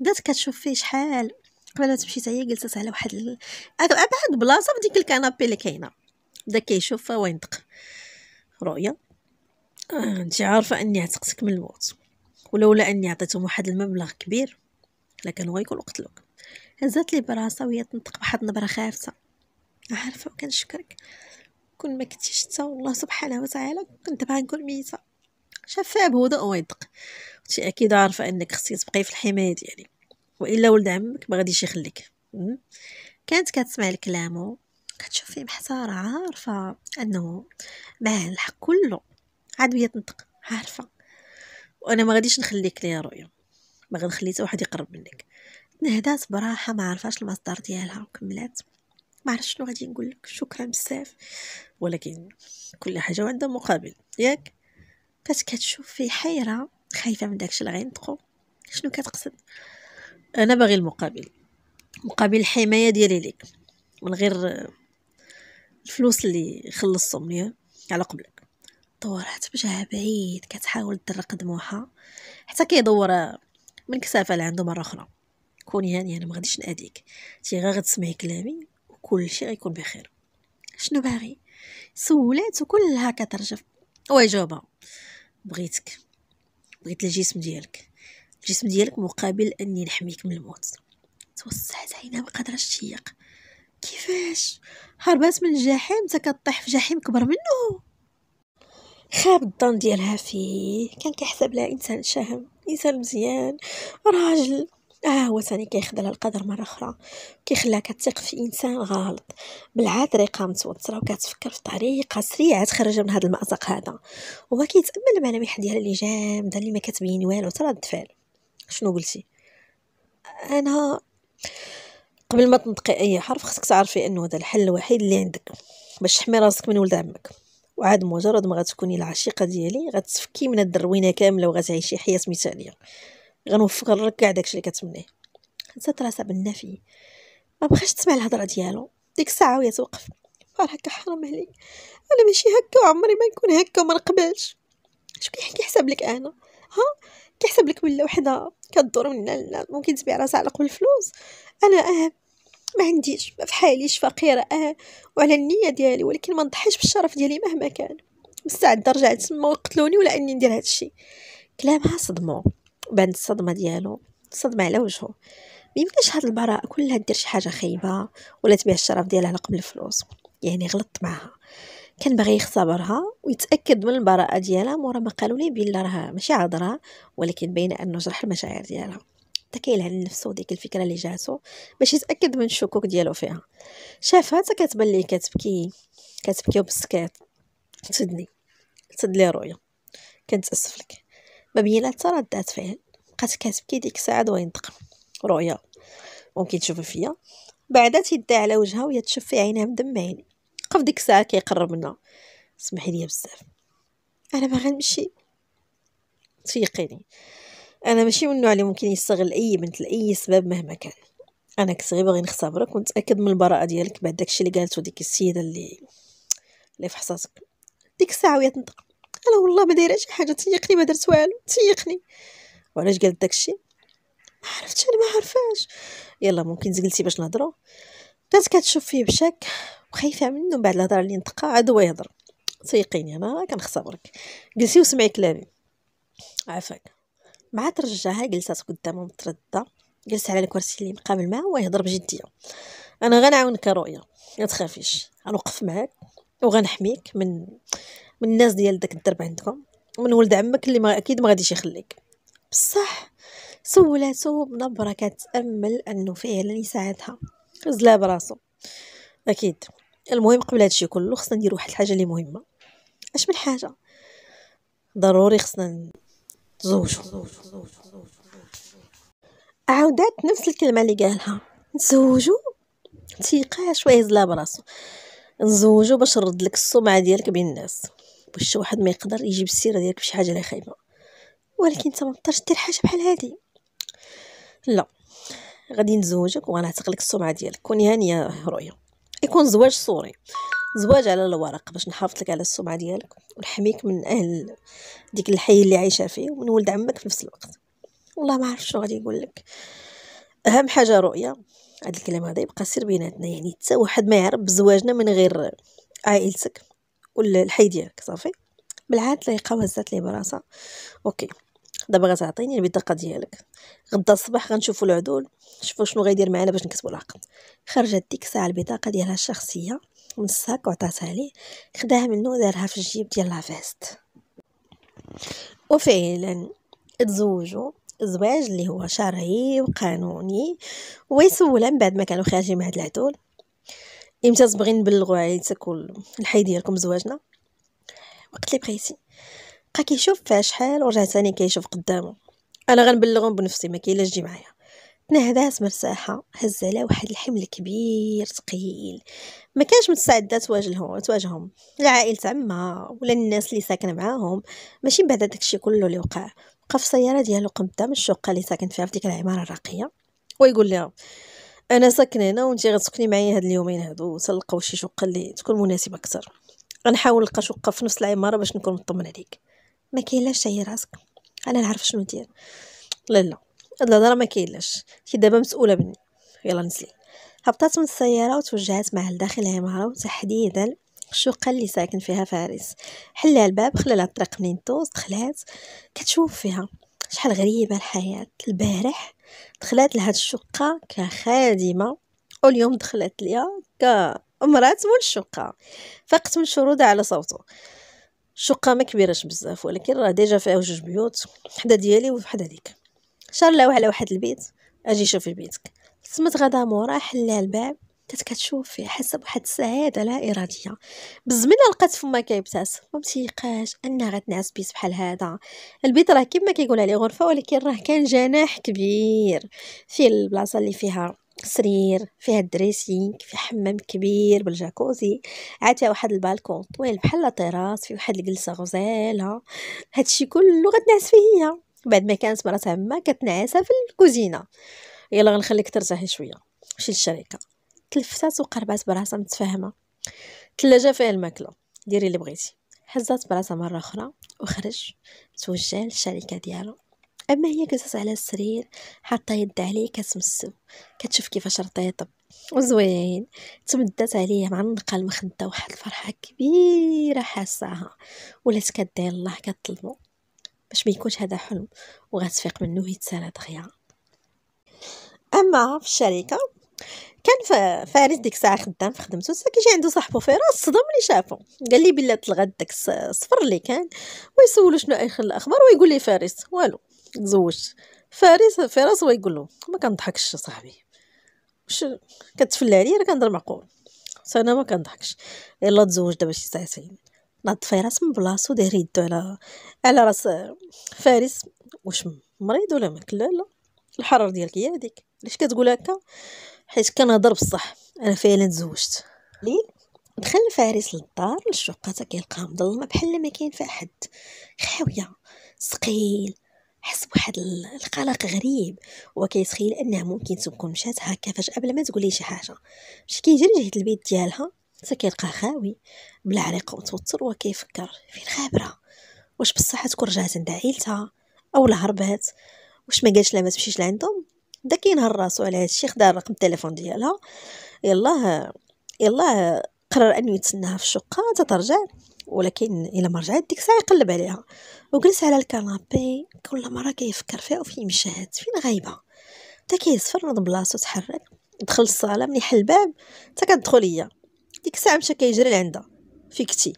Speaker 1: بدات كتشوف فيه شحال قبل ما تمشي هي جلست على واحد ال... ابعد بلاصه بديك الكنابي اللي كاينه بدا كيشوفها وينطق رؤيا آه، انت عارفه اني عتقتك من الموت ولولا اني عطيتهم واحد المبلغ كبير لكن هو يكون قتلوك هزات لي براسه وهي تنطق بواحد النبره خافته عارفه وكنشكرك كون ما كنتيش تا والله سبحانه وتعالى كنت بغا نكون ميته شافها بهدوء ويدق شي اكيد عارفه انك خصك تبقاي في الحمايه ديالي والا ولد عمك ما غاديش يخليك كانت كتسمع الكلام كتشوف فيه محتاره عارفه انه معاه الحق كله عاد وهي تنطق عارفه وانا ما غاديش نخليك ليا رؤيه ما غنخلي واحد يقرب منك تنهدات براحه ما عرفاش المصدر ديالها وكملات ما عرفتش شنو غادي نقول لك شكرا بزاف ولكن كل حاجه عندها مقابل ياك كانت كتشوف في حيره خايفه من داكشي اللي غينطقو شنو كتقصد انا باغي المقابل مقابل الحمايه ديالي ليك من غير الفلوس اللي خلصتهم ليا على قبلك دورات بجهه بعيد كتحاول تدرق دموعها حتى كيدور من كسافة لعندو مرة أخرى كوني هانية أنا غاديش ناديك تي غير غتسمعي كلامي وكل شيء غيكون بخير شنو باغي سولات وكلها كترجف وجاوبها بغيتك بغيت الجسم ديالك الجسم ديالك مقابل اني نحميك من الموت توسعت عينها ما قدرتش كيفاش هربات من الجحيم تا كطيح في جحيم كبر منه خاب الظن ديالها فيه كان كيحسب لها انسان شهم انسان مزيان راجل اه هو ثاني كيخذلها القدر مره اخرى كيخليها كتثق في انسان غالط بالعاد ريقه متوتره وكتفكر في طريقه سريعه تخرجها من هذا المازق هذا وهو كيتامل الملامح ديالها اللي جامده اللي ما كتبين والو ترد فعل شنو قلتي انا قبل ما تنطقي اي حرف خصك تعرفي انه هذا الحل الوحيد اللي عندك باش تحمي راسك من ولد عمك وعاد مجرد ما غتكوني العشيقه ديالي غتفكي من الدروينه كامله وغتعيشي حياه مثاليه غنوفر لك كاع داكشي اللي كتمنيه هزات راسها بالنفي ما بغاش تسمع الهضره ديالو ديك الساعه وهي توقف قال هكا حرام عليك انا ماشي هكا وعمري ما نكون هكا وما نقبلش شو كيحسب لك انا ها كيحسب لك ولا وحده كدور من ممكن تبيع راسها على قبل الفلوس انا اهم ما عنديش ما في حاليش فقيره اه وعلى النيه ديالي ولكن ما نضحيش بالشرف ديالي مهما كان مستعده رجعت تما وقتلوني ولا اني ندير هادشي كلامها صدمو بعد الصدمه ديالو صدمه على وجهه ميمكنش هاد البراءة كلها دير شي حاجه خايبه ولا تبيع الشرف ديالها على قبل الفلوس يعني غلطت معها كان باغي يختبرها ويتاكد من البراءه ديالها مورا ما قالوا لي بلي راه ماشي عذرها ولكن باينه انه جرح المشاعر ديالها حتى كيلعن نفسه ديك الفكره اللي جاتو باش يتاكد من الشكوك ديالو فيها حتى كتبان ليه كتبكي كتبكي وبسكات تدني تد لي رويا كنتاسف لك ما بيناتها حتى ردات فعل بقات كتبكي ديك الساعه وينطق رؤيا ممكن تشوفي فيا بعدا تيدا على وجهها وهي تشوف في عينها مدمعين قف ديك الساعه كيقرب لنا سمحي لي بزاف انا ما نمشي تيقيني أنا ماشي من النوع اللي ممكن يستغل أي بنت لأي سبب مهما كان أنا كصغير باغي نختبرك ونتأكد من البراءة ديالك بعد داكشي اللي قالته ديك السيدة اللي اللي فحصاتك ديك الساعة وهي تنطق أنا والله ما دايرة شي حاجة تيقني ما درت والو تيقني وعلاش قالت داكشي ما عرفتش أنا ما عرفاش يلا ممكن زقلتي باش نهضرو بدات كتشوف فيه بشك وخايفة منه بعد الهضرة اللي نطقها عاد هو يهضر تيقيني أنا كنختبرك جلسي وسمعي كلامي عافاك مع ترجعها جلسات قدامه متردده جلس على الكرسي اللي مقابل معاه ويهضر بجديه انا غنعاونك يا رؤيا ما تخافيش غنوقف معاك وغنحميك من من الناس ديال داك الدرب عندكم من ولد عمك اللي ما اكيد ما غاديش يخليك بصح سولاتو بنبره كتامل انه فعلا يساعدها زلا براسو اكيد المهم قبل هادشي كله خصنا ندير واحد الحاجه اللي مهمه اش من حاجه ضروري خصنا زوجو عاودات نفس الكلمه اللي قالها تيقا شويه زلا براسو نزوجو باش نرد لك السمعه ديالك بين الناس باش واحد ما يقدر يجيب السيره ديالك بشي حاجه لا خايبه ولكن انت ما تقدرش دير حاجه بحال هادي لا غادي نزوجك وغنعتق لك السمعه ديالك كوني هانيه رؤيا يكون زواج صوري زواج على الورق باش نحافظ لك على السمعه ديالك ونحميك من اهل ديك الحي اللي عايشه فيه ومن ولد عمك في نفس الوقت والله ما عرف شنو غادي يقول لك اهم حاجه رؤيه هاد الكلام هذا يبقى سر بيناتنا يعني حتى واحد ما يعرف بزواجنا من غير عائلتك ولا الحي ديالك صافي بالعاد تلقى هزات لي براسها اوكي دابا غتعطيني البطاقه ديالك غدا الصباح غنشوفوا العدول نشوفوا شنو غيدير معانا باش نكتبوا العقد خرجت ديك الساعه البطاقه ديالها الشخصيه من الساك وعطاتها ليه خداها منو ودارها في الجيب ديال لافيست وفعلا تزوجوا الزواج اللي هو شرعي وقانوني ويسولا من بعد ما كانوا خارجين من هاد العدول امتى تبغي نبلغوا عائلتك والحي ديالكم زواجنا وقت اللي بغيتي بقى كيشوف فيها شحال ورجع ثاني كيشوف قدامه انا غنبلغهم بنفسي ما كاين لا تجي معايا تنهدات مرتاحة هز على واحد الحمل كبير ثقيل ما كانش مستعدة تواجههم تواجههم لا عائلة عمها ولا الناس اللي ساكنة معاهم ماشي بعد داكشي كله اللي وقع بقى في السيارة ديالو قدام الشقة اللي ساكن فيها في ديك العمارة الراقية ويقول لها انا ساكن هنا وانت غتسكني معايا هاد اليومين هادو تلقاو شي شقه اللي تكون مناسبه اكثر غنحاول نلقى شقه في نفس العماره باش نكون مطمن عليك ما كاين لا راسك انا نعرف شنو ندير لا لا هاد الهضره ما كاينلاش كي دابا مسؤوله مني يلا نسلي هبطت من السياره وتوجهت مع لداخل عماره وتحديدا الشقه اللي ساكن فيها فارس حل الباب خلى لها الطريق منين دوز دخلات كتشوف فيها شحال غريبه الحياه البارح دخلات لهاد الشقه كخادمه واليوم دخلت ليا كامراه مول الشقه فقت من شروده على صوته الشقه ما كبيرهش بزاف ولكن راه ديجا فيها جوج بيوت حدا ديالي وحدا ديك شارلاوه على واحد البيت اجي شوفي بيتك تسمت غدا مورا حلا الباب كانت كتشوف فيه حاسه بواحد السعاده لا اراديه بالزمن لقات فما كيبتاس ما انها غتنعس بيت بحال هذا البيت راه كما كيقول عليه غرفه ولكن راه كان جناح كبير فيه البلاصه اللي فيها سرير فيها الدريسينغ في حمام كبير بالجاكوزي عاد واحد البالكون طويل بحال تيراس فيه واحد الجلسه غزاله هادشي كله غتنعس فيه هي بعد ما كانت مرات ما كتنعسها في الكوزينه يلا غنخليك ترتاحي شويه مشي للشركه تلفتات وقربات براسها متفاهمه الثلاجه فيها الماكله ديري اللي بغيتي هزات براسها مره اخرى وخرج توجه للشركه ديالو اما هي كتس على السرير حاطه يد عليه كتمسو كتشوف كيفاش رطيطب وزوين تمدت عليه النقه المخده واحد الفرحه كبيره حاساها ولات كدعي الله كطلبو باش ما يكونش هذا حلم وغتفيق منه هي تسالى دغيا اما في الشركه كان فارس ديك الساعه خدام في خدمته حتى كيجي عنده صاحبو فراس صدم اللي شافو قال لي بلات الغد داك الصفر اللي كان ويسولو شنو اخر الاخبار ويقول لي فارس والو تزوجت فارس فراس ويقول له ما كنضحكش صاحبي واش كتفلى عليا راه كنهضر معقول انا ما كنضحكش يلا تزوج دابا شي ساعتين نهض فراس من بلاصتو داير يدو على على راس فارس واش مريض ولا ماك لا لا الحرار ديالك هي هذيك علاش كتقول هكا حيت كنهضر بصح انا فعلا تزوجت ليل دخل فارس للدار للشقه تا كيلقاها مظلمه بحال ما كاين فيها حد خاويه ثقيل حس بواحد القلق غريب وكيتخيل انها ممكن تكون مشات هكا فجأة قبل ما تقول شي حاجه مشى كيجري جهه البيت ديالها حتى كيلقى خاوي بلا عريق وتوتر وكيفكر فين خابرة واش بصح تكون رجعت عند عيلتها اولا هربات واش ما قالش لها ما تمشيش لعندهم دا كينهر راسو على هادشي خدا رقم التليفون ديالها يلاه يلاه قرر انه يتسناها في الشقه حتى ترجع ولكن الا ما رجعت ديك الساعه يقلب عليها وجلس على الكنابي كل مره كيفكر فيها وفين مشات فين غايبه حتى كيسفر نض بلاصتو تحرك دخل الصاله من حل الباب حتى كتدخل هي ديك الساعه مشى كيجري لعندها فيكتي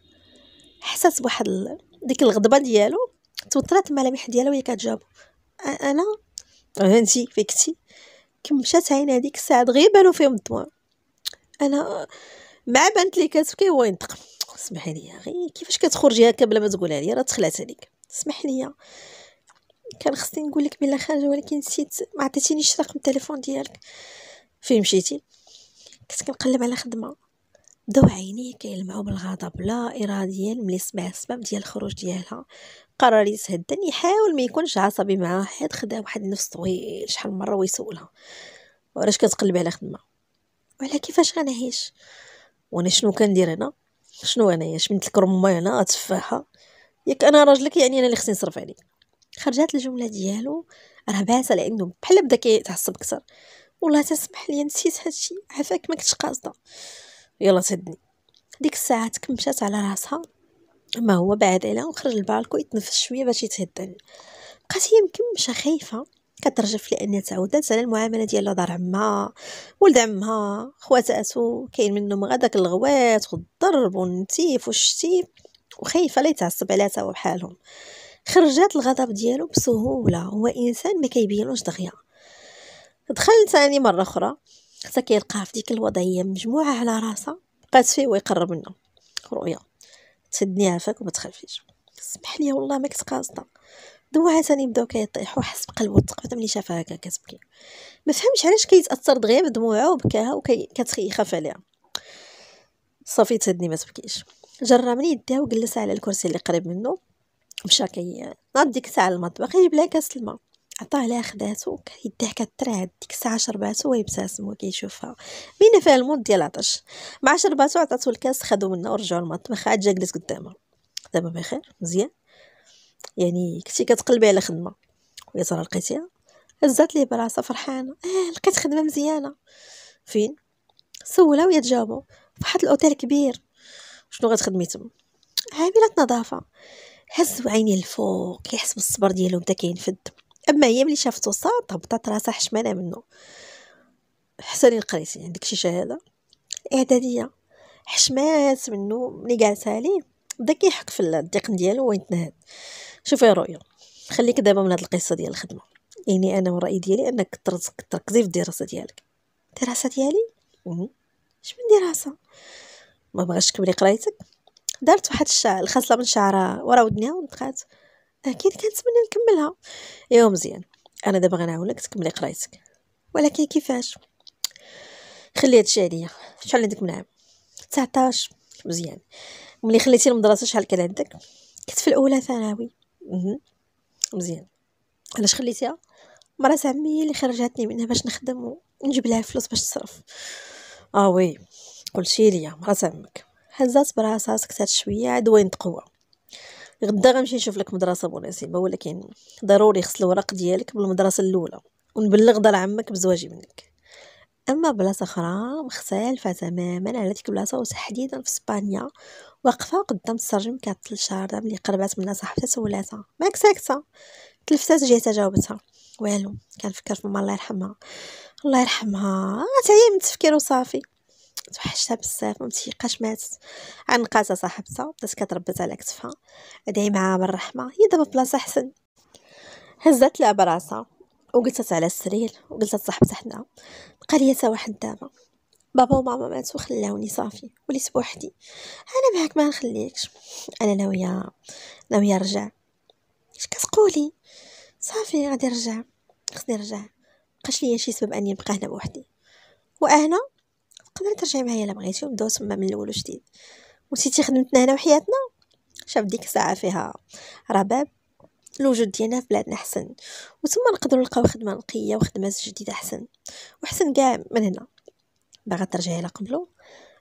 Speaker 1: حسس حسات بواحد ال... ديك الغضبه ديالو توترات الملامح ديالها وهي كتجاوب انا هانتي فيكتي كمشات عينها ديك الساعه دغيا بانو فيهم الدموع انا مع بانت لي كتبكي هو ينطق سمح لي غير كيفاش كتخرجي هكا بلا ما تقولها لي راه تخلعت عليك سمح لي كان خصني نقول لك بلا خارجه ولكن نسيت ما عطيتينيش رقم التليفون ديالك فين مشيتي كنت كنقلب على خدمه بداو عينيه كيلمعو بالغضب لا اراديا ملي سمع السبب ديال الخروج ديالها قرر يتهدن يحاول ما يكونش عصبي معاها حيت خدا واحد النفس طويل شحال مره ويسولها وعلاش كتقلب على خدمه وعلى كيفاش غنعيش وانا شنو كندير هنا شنو انايا شمنت لك رمي تفاحه ياك انا راجلك يعني انا اللي خصني نصرف عليك خرجات الجمله ديالو راه باسه لانه بحال بدا كيتعصب اكثر والله تسمح لي نسيت هادشي عفاك ما كنتش قاصده يلا سدني ديك الساعه تكمشات على راسها ما هو بعد عليها وخرج البالكو يتنفس شويه باش يتهدن بقات هي مكمشه خايفه كترجف لان تعودات على المعامله ديال دار عمها ولد عمها خواتاتو كاين منهم داك الغوات والضرب والنتيف والشتيف وخايفه لا يتعصب عليها حتى هو بحالهم خرجات الغضب ديالو بسهوله هو انسان ما كيبينوش دغيا دخل ثاني مره اخرى حتى كيلقاها في ديك الوضعيه مجموعه على راسها بقات فيه ويقرب منها رؤيا تدني عافاك وما تخافيش سمح لي والله ما كنت قاصده دموعها تاني بداو كيطيحوا حس بقلبو تقفت ملي شافها هكا كتبكي ما فهمش علاش كيتاثر دغيا بدموعها وبكاها وكيخاف عليها صافي تهدني ما تبكيش جرى من يديها وجلسها على الكرسي اللي قريب منه مشى كي ناض ديك الساعه للمطبخ يجيب لها كاس الماء عطاه لها خداتو يديه كترعد ديك الساعه شرباتو ويبتسم وكيشوفها بين فيها المود ديال العطش مع شرباتو عطاتو الكاس خدو منها ورجعو للمطبخ عاد جا جلس قدامها دابا بخير مزيان يعني كنتي كتقلبي على خدمه ويا ترى لقيتيها هزات ليه براسها فرحانه اه لقيت خدمه مزيانه فين سولها ويا تجاوبو فواحد الاوتيل كبير شنو غتخدمي تما عامله نظافه هز عيني الفوق يحس بالصبر ديالو بدا كينفد اما هي ملي شافته صاط هبطات راسها حشمانه منه حسن القريسي يعني داكشي شهاده اعداديه حشمات منه ملي جالسه عليه بدا كيحك في الدقن ديالو ويتنهد شوفي رؤيا خليك دابا من هاد القصه ديال الخدمه يعني انا والراي ديالي انك تركزي في الدراسه ديالك الدراسه ديالي شمن دراسه ما بغاش تكملي قرايتك دارت واحد الشعر الخاصله من شعرها ورا ودنيها ونطقات اكيد كنتمنى نكملها ايوا مزيان انا دابا غنعاونك تكملي قرايتك ولكن كيفاش خلي هادشي عليا شحال عندك من عام 19 مزيان ملي خليتي المدرسه شحال كان عندك كنت في الاولى ثانوي مزيان علاش خليتيها مرات عمي اللي خرجتني منها باش نخدم ونجيب لها فلوس باش تصرف اه وي قلتي ليا مرات عمك هزات براسها سكتات شويه عاد وين تقوى غدا غنمشي نشوف لك مدرسه مناسبه ولكن ضروري خص الورق ديالك بالمدرسه الاولى ونبلغ دار عمك بزواجي منك اما بلاصه اخرى مختلفه تماما على ديك البلاصه وتحديدا في اسبانيا واقفه قدام السرجم كتل شارده ملي قربات منها صاحبتها سولاتها ماك ساكته تلفتات جهتها جاوبتها والو كنفكر في الله يرحمها الله يرحمها آه، تعيا من التفكير وصافي توحشتها بزاف ما مات ماتت عنقاتها صاحبتها بدات كتربت على كتفها ادعي معاها بالرحمه هي دابا بلاصه حسن هزات لها براسها وقلتت على السرير وقلتت صاحبتها حنا بقى ليا تا واحد دابا بابا وماما ماتوا خلاوني صافي وليت بوحدي انا معاك ما نخليكش انا ناويه ناويه نرجع اش كتقولي صافي غادي نرجع خصني نرجع بقاش ليا شي سبب اني نبقى هنا بوحدي وانا تقدري ترجعي معايا الا بغيتي ونبداو تما من الاول وجديد ونسيتي خدمتنا هنا وحياتنا شاف ديك الساعه فيها رباب الوجود ديالنا في بلادنا حسن وتما نقدروا نلقاو خدمه نقيه وخدمه جديده حسن وحسن كاع من هنا باغا ترجعي لقبلو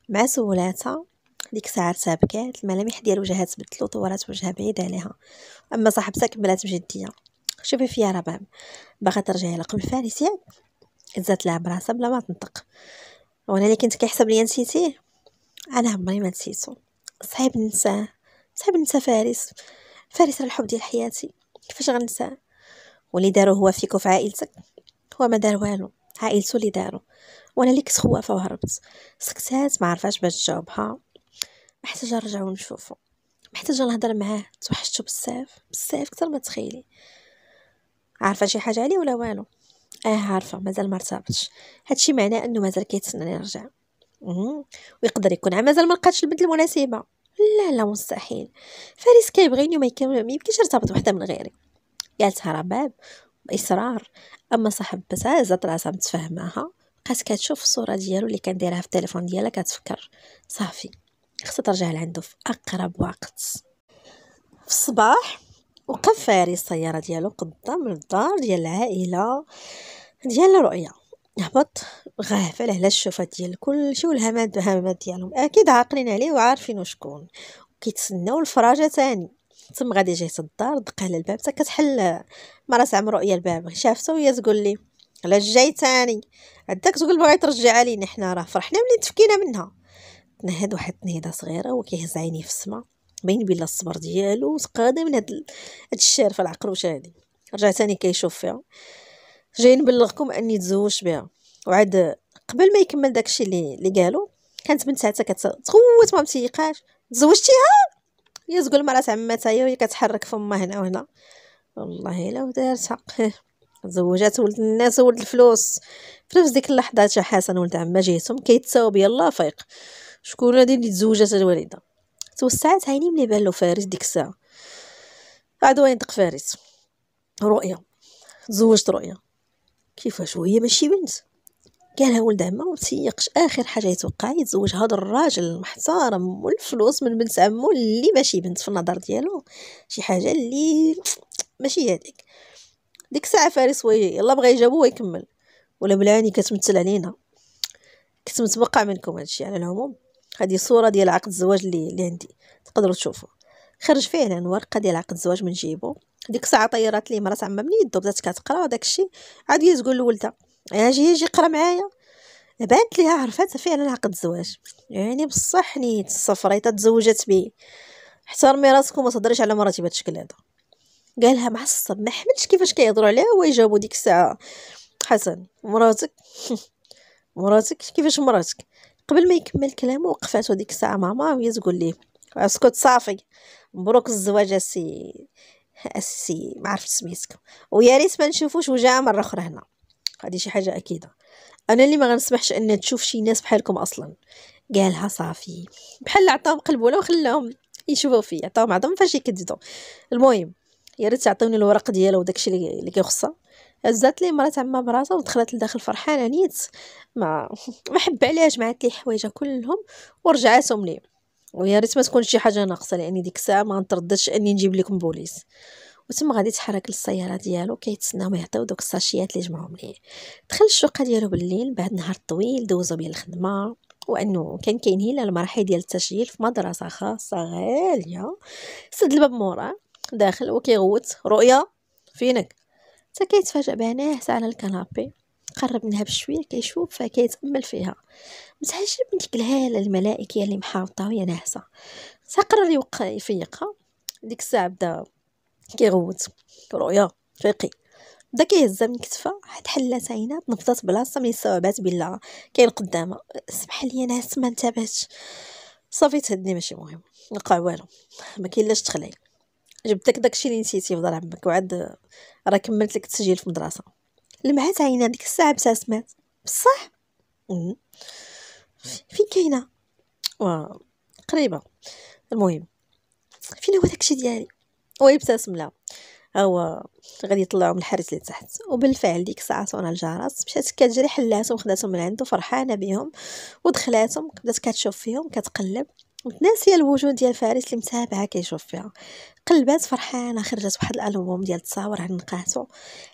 Speaker 1: مع سولاتها ديك الساعه تابكات الملامح ديال وجهها تبدلو طورات وجهها بعيد عليها اما صاحبتها كملات بجديه شوفي فيا رباب باغا ترجعي لقبل فارس ياك زات لها براسها بلا ما تنطق وانا اللي كنت كيحسب ليا نسيتيه انا عمري ما نسيتو صعيب ننساه صعيب ننسى فارس فارس راه الحب ديال حياتي كيفاش غنساه واللي دارو هو فيكو في عائلتك هو ما دار والو عائلتو اللي دارو وانا اللي كنت خوافه وهربت سكتات ما عرفاش باش تجاوبها محتاجه نرجع ونشوفو محتاجه نهضر معاه توحشتو بزاف بزاف كتر ما تخيلي عارفه شي حاجه عليه ولا والو اه عارفه مازال ما ارتبطش هادشي معناه انه مازال كيتسنى يرجع ويقدر يكون مازال ما لقاتش البنت المناسبه لا لا مستحيل فارس كيبغيني وما يمكنش ارتبط بوحده من غيري قالتها رباب باصرار اما صاحب بزاز راسها متفاهماها بقات كتشوف الصوره ديالو اللي كان دايرها في التليفون ديالها كتفكر صافي خصها ترجع لعندو في اقرب وقت في الصباح وقف فارس السيارة ديالو قدام الدار ديال العائلة ديال رؤيا هبط غافل على الشوفات ديال كلشي والهمات والهمات ديالهم اكيد عاقلين عليه وعارفين شكون وكيتسناو الفراجه تاني تم غادي جهه الدار دق على الباب كتحل مرات عم رؤيا الباب شافته وهي تقول لي علاش جاي تاني عندك تقول باغي ترجع علينا حنا راه فرحنا ملي تفكينا منها تنهد واحد التنهيده صغيره وكيهز عيني في السما باين بلا الصبر ديالو تقادا من هاد الشارف العقروشه هادي رجع ثاني كيشوف فيها جاي نبلغكم اني تزوجت بها وعاد قبل ما يكمل داكشي اللي اللي قالو كانت بنت حتى كتغوت ما متيقاش تزوجتيها هي تقول مرات عماتها أيوة، هي وهي كتحرك فمها هنا وهنا والله الا ودارتها تزوجات ولد الناس ولد الفلوس في نفس ديك اللحظه حتى حسن ولد عمه جيتهم كيتساوب يلا فايق شكون هادي اللي تزوجات الوالده توسعت عيني ملي بان له فارس ديك الساعه عاد ينطق فارس رؤيا تزوجت رؤيا كيفاش وهي ماشي بنت قالها ولد عمها ما تيقش اخر حاجه يتوقع يتزوج هذا الراجل المحترم والفلوس من بنت عمو اللي ماشي بنت في النظر ديالو شي حاجه اللي ماشي هذيك ديك الساعه فارس وي يلا بغا يجابو ويكمل ولا بلاني كتمثل علينا كنت متوقع منكم هادشي على العموم هذه صورة ديال عقد الزواج اللي, اللي عندي تقدروا تشوفوا خرج فعلا ورقة ديال عقد الزواج من جيبو ديك الساعة طيرات لي مرات عم من يدو بدات كتقرا وداك الشيء عاد هي تقول لولدها اجي آه، اجي قرا معايا بانت ليها عرفات فعلا عقد الزواج يعني بصح نيت الصفرة تزوجت بيه احترمي راسك وما تهضريش على مراتي بهذا الشكل هذا قالها معصب ما حملتش كيفاش كيهضروا عليها هو ديك الساعه حسن مراتك مراتك كيفاش مراتك قبل ما يكمل كلامه وقفاتو ديك الساعه ماما وهي تقول ليه اسكت صافي مبروك الزواج السي السي ما عرفت سميتك ويا ريت ما نشوفوش وجهها مره اخرى هنا هذه شي حاجه اكيده انا اللي ما غنسمحش ان تشوف شي ناس بحالكم اصلا قالها صافي بحال عطاهم قلب ولا وخلاهم يشوفوا فيا عطاهم عظم فاش يكذبوا المهم يا ريت تعطيوني الورق ديالو وداكشي اللي كيخصها هزات لي مرات عما براسها ودخلت لداخل فرحانه نيت ما ما حب عليهاش معات لي حوايجها كلهم ورجعاتهم لي ويا ريت ما تكون شي حاجه ناقصه لاني ديك الساعه ما نترددش اني نجيب لكم بوليس وتم غادي تحرك للسياره ديالو كيتسناو يعطيو دوك الساشيات اللي جمعهم ليه دخل الشقه ديالو بالليل بعد نهار طويل دوزو بيه الخدمه وانه كان كاين كينهي المراحل ديال التسجيل في مدرسه خاصه غاليه سد الباب موراه داخل وكيغوت رؤيا فينك تا كيتفاجأ بعناس على الكنابي قرب منها بشويه كيشوف فكيتامل فيها متعجب من ديك الهاله الملائكيه اللي محاوطه وهي ناعسه تقرر يوقع يفيقها ديك الساعه بدا كيغوت رؤيا فيقي بدا كيهزها من كتفها حد حلات عينات تنفضت بلاصه من الصوابات بلا كاين قدامها سمح لي ناس ما انتبهتش صافي تهدني ماشي مهم نقع والو ما كاين لاش تخلعي جبت لك داكشي اللي نسيتي في دار عمك وعاد راه كملت لك التسجيل في المدرسه لمعات عينا ديك الساعه مات بصح فين كاينه وا قريبه المهم فين هو داكشي ديالي ويبتسم ملا هو غادي يطلعو من الحارس تحت وبالفعل ديك الساعه صونا الجارات مشات كتجري حلاتهم وخداتهم من عنده فرحانه بهم ودخلاتهم بدات كتشوف فيهم كتقلب ناسيه الوجود ديال فارس اللي متابعه كيشوف فيها قلبات فرحانه خرجت واحد الالبوم ديال التصاور عن نقاتو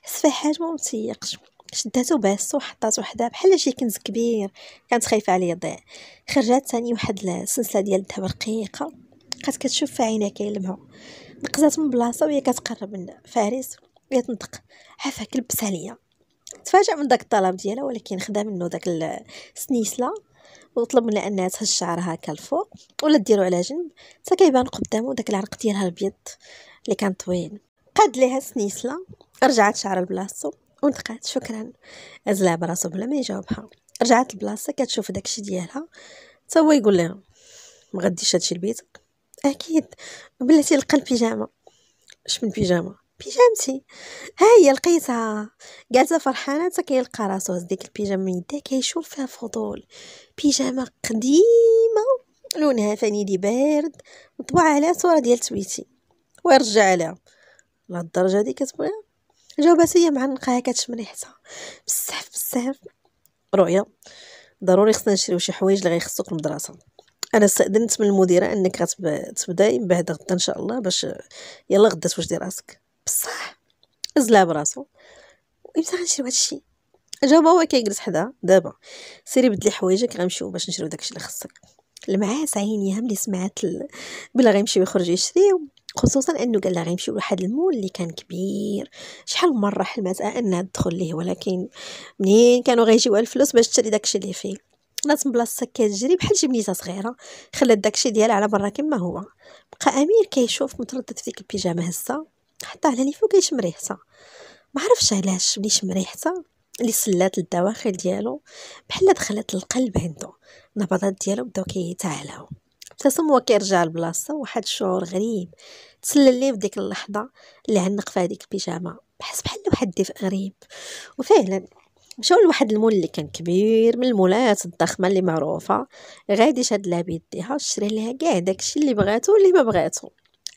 Speaker 1: حس فيه حجمه متيقش شداتو باس وحطاتو حدا بحال شي كنز كبير كانت خايفه عليه يضيع خرجات ثاني واحد السلسله ديال الذهب رقيقه بقات كتشوف في عينيه كيلمعو نقزات من بلاصه وهي كتقرب من فارس وهي تنطق عفاك لبس عليا تفاجأ من داك الطلب ديالها ولكن خدا منه داك السنيسله وطلب منها انها تهز شعرها هكا الفوق ولا ديرو على جنب حتى كيبان قدامو داك العرق ديالها البيض اللي كان طويل قاد ليها سنيسله رجعت شعرها لبلاصتو ونتقات شكرا ازلع براسو بلا ما يجاوبها رجعت لبلاصتها كتشوف داكشي ديالها حتى هو يقول لها ما غاديش هادشي لبيتك اكيد بلاتي لقى البيجامه اش من بيجامه بيجامتي ها هي لقيتها جالسه فرحانه حتى كيلقى راسو هز ديك البيجامه من يديه كيشوف فيها فضول بيجامه قديمه لونها فنيدي بارد مطبوعه عليها صوره ديال تويتي ويرجع عليها للدرجه دي كتبغيها جاوبات هي معنقاها كتشم ريحتها بزاف بزاف رؤيا ضروري خصنا نشريو شي حوايج اللي غيخصوك المدرسه انا استاذنت من المديره انك غتبداي من بعد غدا ان شاء الله باش يلا غدا توجدي راسك بصح زلا براسو امتى غنشريو هادشي جاوب هو كيجلس حدا دابا سيري بدلي حوايجك غنمشيو باش نشريو داكشي اللي خصك المعاس هم ملي سمعت ال... بلا غيمشيو يخرج يشريو خصوصا انه قال لها غيمشيو لواحد المول اللي كان كبير شحال من مره حلمت انها تدخل ليه ولكن منين كانوا غيجيوها الفلوس باش تشري داكشي اللي فيه ناس من بلاصتها كتجري بحال شي بنيته صغيره خلات داكشي ديالها على برا كما هو بقى امير كيشوف متردد في ديك البيجامه هسه حتى على فوق كيشم ريحتها ما عرفش علاش ملي شم ريحتها اللي سلات الدواخل ديالو بحال دخلت القلب عنده النبضات ديالو بداو كيتعلاو ابتسم هو كيرجع لبلاصتو واحد الشعور غريب تسلل ليه بديك اللحظه اللي عنق في هذيك البيجامه بحس بحال واحد الدفء غريب وفعلا مشاو لواحد المول اللي كان كبير من المولات الضخمه اللي معروفه غادي شاد لها بيديها وشري لها كاع داكشي اللي بغاتو واللي ما بغاتو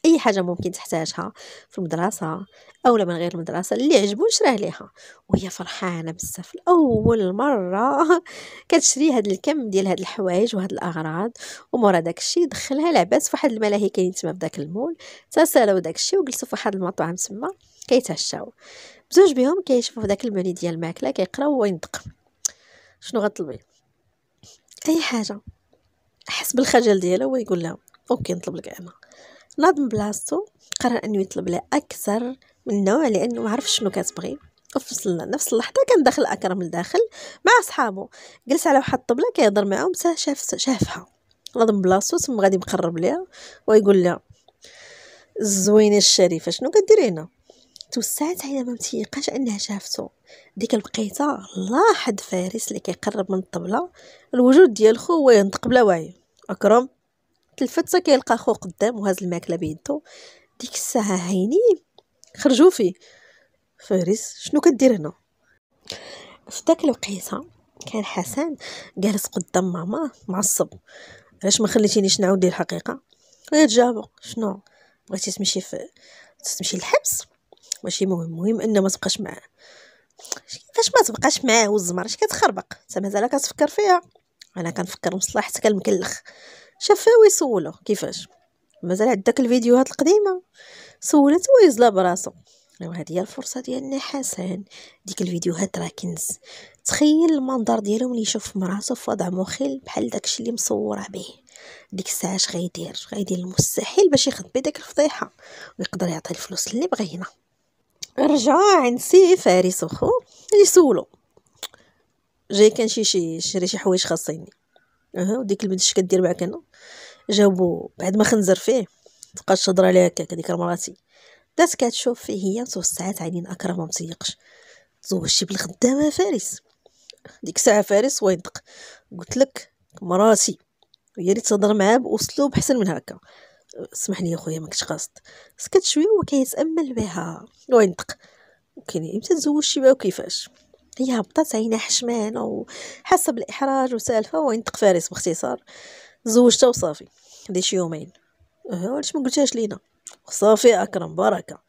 Speaker 1: اي حاجه ممكن تحتاجها في المدرسه او من غير المدرسه اللي عجبو نشراه ليها وهي فرحانه بزاف اول مره كتشري هاد الكم ديال هاد الحوايج وهاد الاغراض ومورا داكشي دخلها لعبات في واحد الملاهي كاين تما فداك المول تسالاو داكشي وجلسوا في واحد المطعم تما كيتعشاو بزوج بهم كيشوفوا داك المني ديال الماكله كيقراو وينطق شنو غطلبي اي حاجه حس بالخجل ديالها ويقول لها اوكي نطلب لك انا ناض من بلاصتو قرر انه يطلب لها اكثر من نوع لانه ما عرف شنو كتبغي وفي نفس اللحظه كان داخل اكرم لداخل مع اصحابه جلس على واحد الطبله كيهضر معاهم حتى شاف شافها ناض من بلاصتو ثم غادي مقرب ليها ويقول لها الزوينه الشريفه شنو كديري هنا توسعت عينها ما متيقاش انها شافته ديك البقيته لاحظ فارس اللي كيقرب من الطبله الوجود ديال خو هو ينطق بلا وعي اكرم تلفت كيلقى خو قدام هاز الماكله بيدو ديك الساعه هيني خرجوا فيه فارس شنو كدير هنا في داك الوقيته كان حسن جالس قدام ماما معصب علاش ما خليتينيش نعاود ليه الحقيقه غير جابو شنو بغيتي تمشي في تمشي للحبس ماشي مهم مهم انه ما تبقاش معاه كيفاش ما تبقاش معاه والزمر اش كتخربق انت مازال كتفكر فيها انا كنفكر مصلحتك المكلخ شافها ويسولو كيفاش مازال عندك الفيديوهات القديمه سولته ويزلا براسو ايوا هذه هي الفرصه ديالنا حسن ديك الفيديوهات راه كنز تخيل المنظر ديالو ملي يشوف مراسو في وضع مخيل بحال داكشي اللي مصوره به ديك الساعه اش غيدير غيدير المستحيل باش يخبي داك الفضيحه ويقدر يعطي الفلوس اللي بغينا رجع عند سي فارس وخو يسولو جاي كان شي شي شري شي حوايج خاصيني اها وديك البنت اش كدير معاك انا جاوبو بعد ما خنزر فيه تبقى تهضر عليها هكاك هذيك مراتي بدات كتشوف فيه هي توسعات عينين اكرم ما متيقش تزوجتي بالخدامه فارس ديك الساعه فارس وينطق قلت لك مراتي هي اللي تهضر معاه باسلوب احسن من هكا اسمح لي اخويا ما كنتش قاصد سكت شويه وكيتامل بها وينطق كاين امتى تزوجتي بها وكيفاش هي هبطات عينها حشمانة وحاسة بالإحراج وسالفة وين فارس باختصار زوجتها وصافي دي شي يومين اه علاش ما قلتهاش لينا صافي أكرم بركة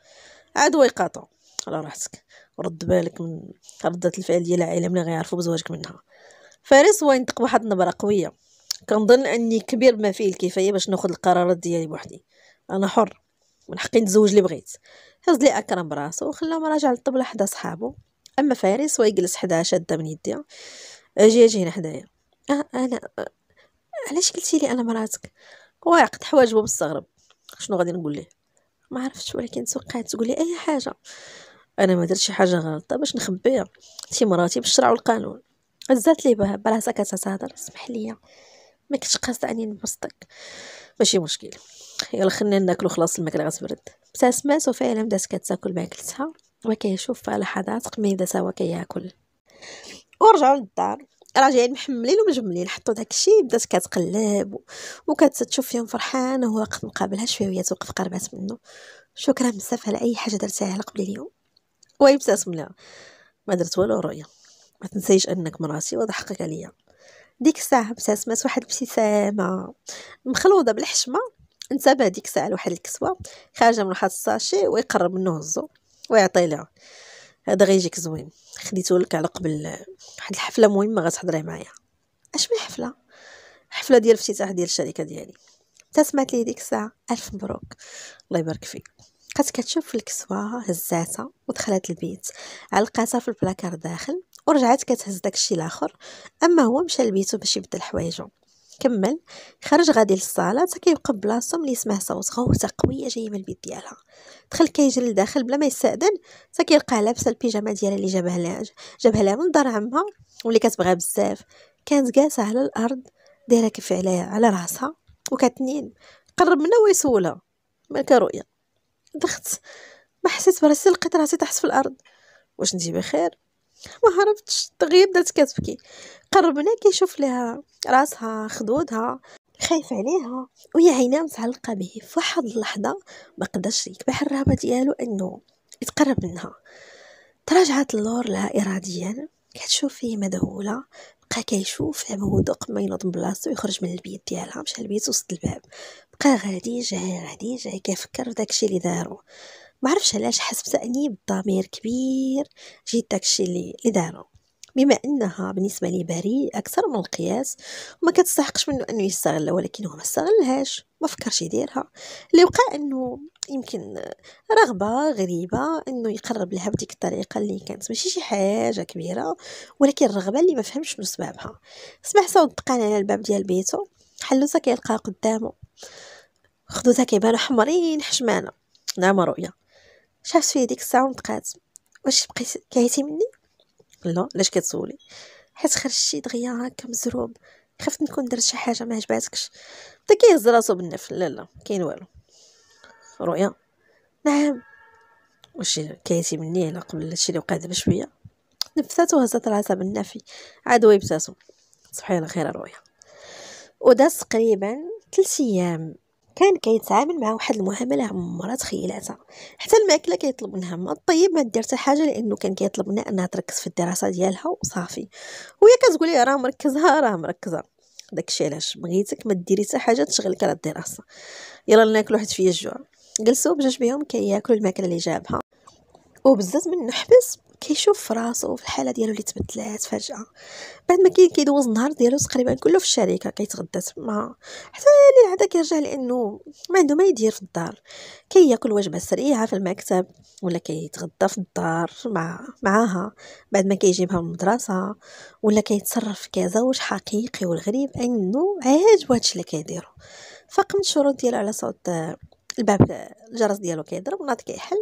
Speaker 1: عاد ويقاطع على راحتك رد بالك من ردة الفعل ديال العائلة ملي غيعرفوا بزواجك منها فارس هو ينطق واحد النبرة قوية كنظن أني كبير بما فيه الكفاية باش ناخد القرارات ديالي بوحدي أنا حر من حقي نتزوج اللي بغيت هز لي أكرم براسو وخلاه راجع للطبلة حدا صحابو اما فارس ويجلس حداها شاده من يديها اجي اجي هنا حدايا آه انا علاش قلتي لي انا مراتك واعقد حواجبه مستغرب شنو غادي نقول ليه ما عرفتش ولكن توقعت تقول لي اي حاجه انا ما درت شي حاجه غلطه باش نخبيها تي مراتي بالشرع والقانون هزات لي بها براسها كتهضر اسمح لي ما كنتش قاصده اني نبسطك ماشي مشكل يلا خلينا ناكلو خلاص الماكله غتبرد ابتسمات وفعلا بدات كتاكل مع كلتها وكيشوف في لحظات قميضه سوا كياكل ورجعوا للدار راجعين محملين ومجملين حطوا داكشي بدات كتقلب وكتشوف فيهم فرحانه وهو واقف مقابلها شويه توقف قربات منه شكرا بزاف على اي حاجه درتيها على قبل اليوم ويبتسم لها ما درت والو رؤيا ما تنسيش انك مراتي وضحكك عليا ديك الساعه ابتسمت واحد الابتسامه مخلوضه بالحشمه انتبه ديك الساعه لواحد الكسوه خارجه من واحد الساشي ويقرب منه الزو ويعطي لها هذا غيجيك زوين خديته لك على قبل واحد الحفله مهمه غتحضري معايا اش من حفله حفله ديال افتتاح ديال الشركه ديالي انت سمعت لي ديك الساعه الف مبروك الله يبارك فيك بقات كتشوف في الكسوه هزاتها ودخلت البيت علقاتها في البلاكار داخل ورجعت كتهز داكشي الاخر اما هو مشى لبيتو باش يبدل حوايجو كمل خرج غادي للصاله حتى كيبقى بلاصتو ملي سمع صوت غوته قويه جايه من البيت ديالها دخل كيجري لداخل بلا ما يستاذن حتى كيلقى لابسه البيجامه ديالها اللي جابها لها جابها لها من دار عمها واللي كتبغيها بزاف كانت جالسه على الارض دايره كف عليها على راسها وكتنين قرب منها ويسولها مالك رؤيا دخت ما حسيت براسي لقيت راسي تحت في الارض واش نتي بخير ما عرفتش دغيا بدات كتبكي قربنا كيشوف ليها راسها خدودها خايف عليها وهي عيناه متعلقه به في واحد اللحظه ما قدرش يكبح الرهبه ديالو انه يتقرب منها تراجعت اللور لها اراديا كتشوف فيه مذهوله بقى كيشوف قبل ما ينوض من بلاصتو يخرج من البيت ديالها مشى البيت وسط الباب بقى غادي جاي غادي جاي كيفكر في داكشي اللي دارو ما عرفش علاش حس بتأنيب ضمير كبير جيت داكشي اللي دارو بما انها بالنسبه لي بريء اكثر من القياس وما كتستحقش منه انه يستغلها ولكن هو ما استغلهاش ما فكرش يديرها اللي وقع انه يمكن رغبه غريبه انه يقرب لها بديك الطريقه اللي كانت ماشي شي حاجه كبيره ولكن الرغبه اللي ما فهمش شنو سببها سمع صوت دقان على الباب ديال بيته حلوته كيلقى قدامه خدوتها كيبانو حمرين حشمانه نعم رؤيا شافت فيه ديك الساعه ونبقات واش بقيتي كرهتي مني لا علاش كتسولي حيت خرجتي دغيا هكا مزروب خفت نكون درت شي حاجه ما عجباتكش بدا كيهز راسو بالنفل لا لا كاين والو رؤيا نعم واش كرهتي مني على قبل هادشي اللي وقع دابا شويه نفثات وهزات راسها بالنفي عاد ويبتسم صحيح على خير رؤيا وداز تقريبا 3 ايام كان كيتعامل مع واحد المعامله عمرها تخيلاتها حتى الماكله كيطلب منها ما طيب ما دير حتى حاجه لانه كان كيطلب منها انها تركز في الدراسه ديالها وصافي وهي كتقول راه مركزه راه مركزه داكشي علاش بغيتك ما ديري حتى حاجه تشغلك على الدراسه يلا ناكلو حيت فيا الجوع جلسوا بجوج بيهم كياكلوا الماكله اللي جابها وبزاف من نحبس كيشوف فراسو راسو في الحاله ديالو اللي تبدلات فجاه بعد ما كاين كيدوز النهار ديالو تقريبا كله في الشركه كيتغدى تما حتى اللي العاده كيرجع لانه ما عنده ما يدير في الدار كياكل وجبه سريعه في المكتب ولا كيتغدى في الدار مع معاها بعد ما كيجيبها من المدرسه ولا كيتصرف كزوج حقيقي والغريب انه عاجبو هادشي اللي كيديرو فقمت الشروط ديالو على صوت الباب الجرس ديالو كيضرب وناض كيحل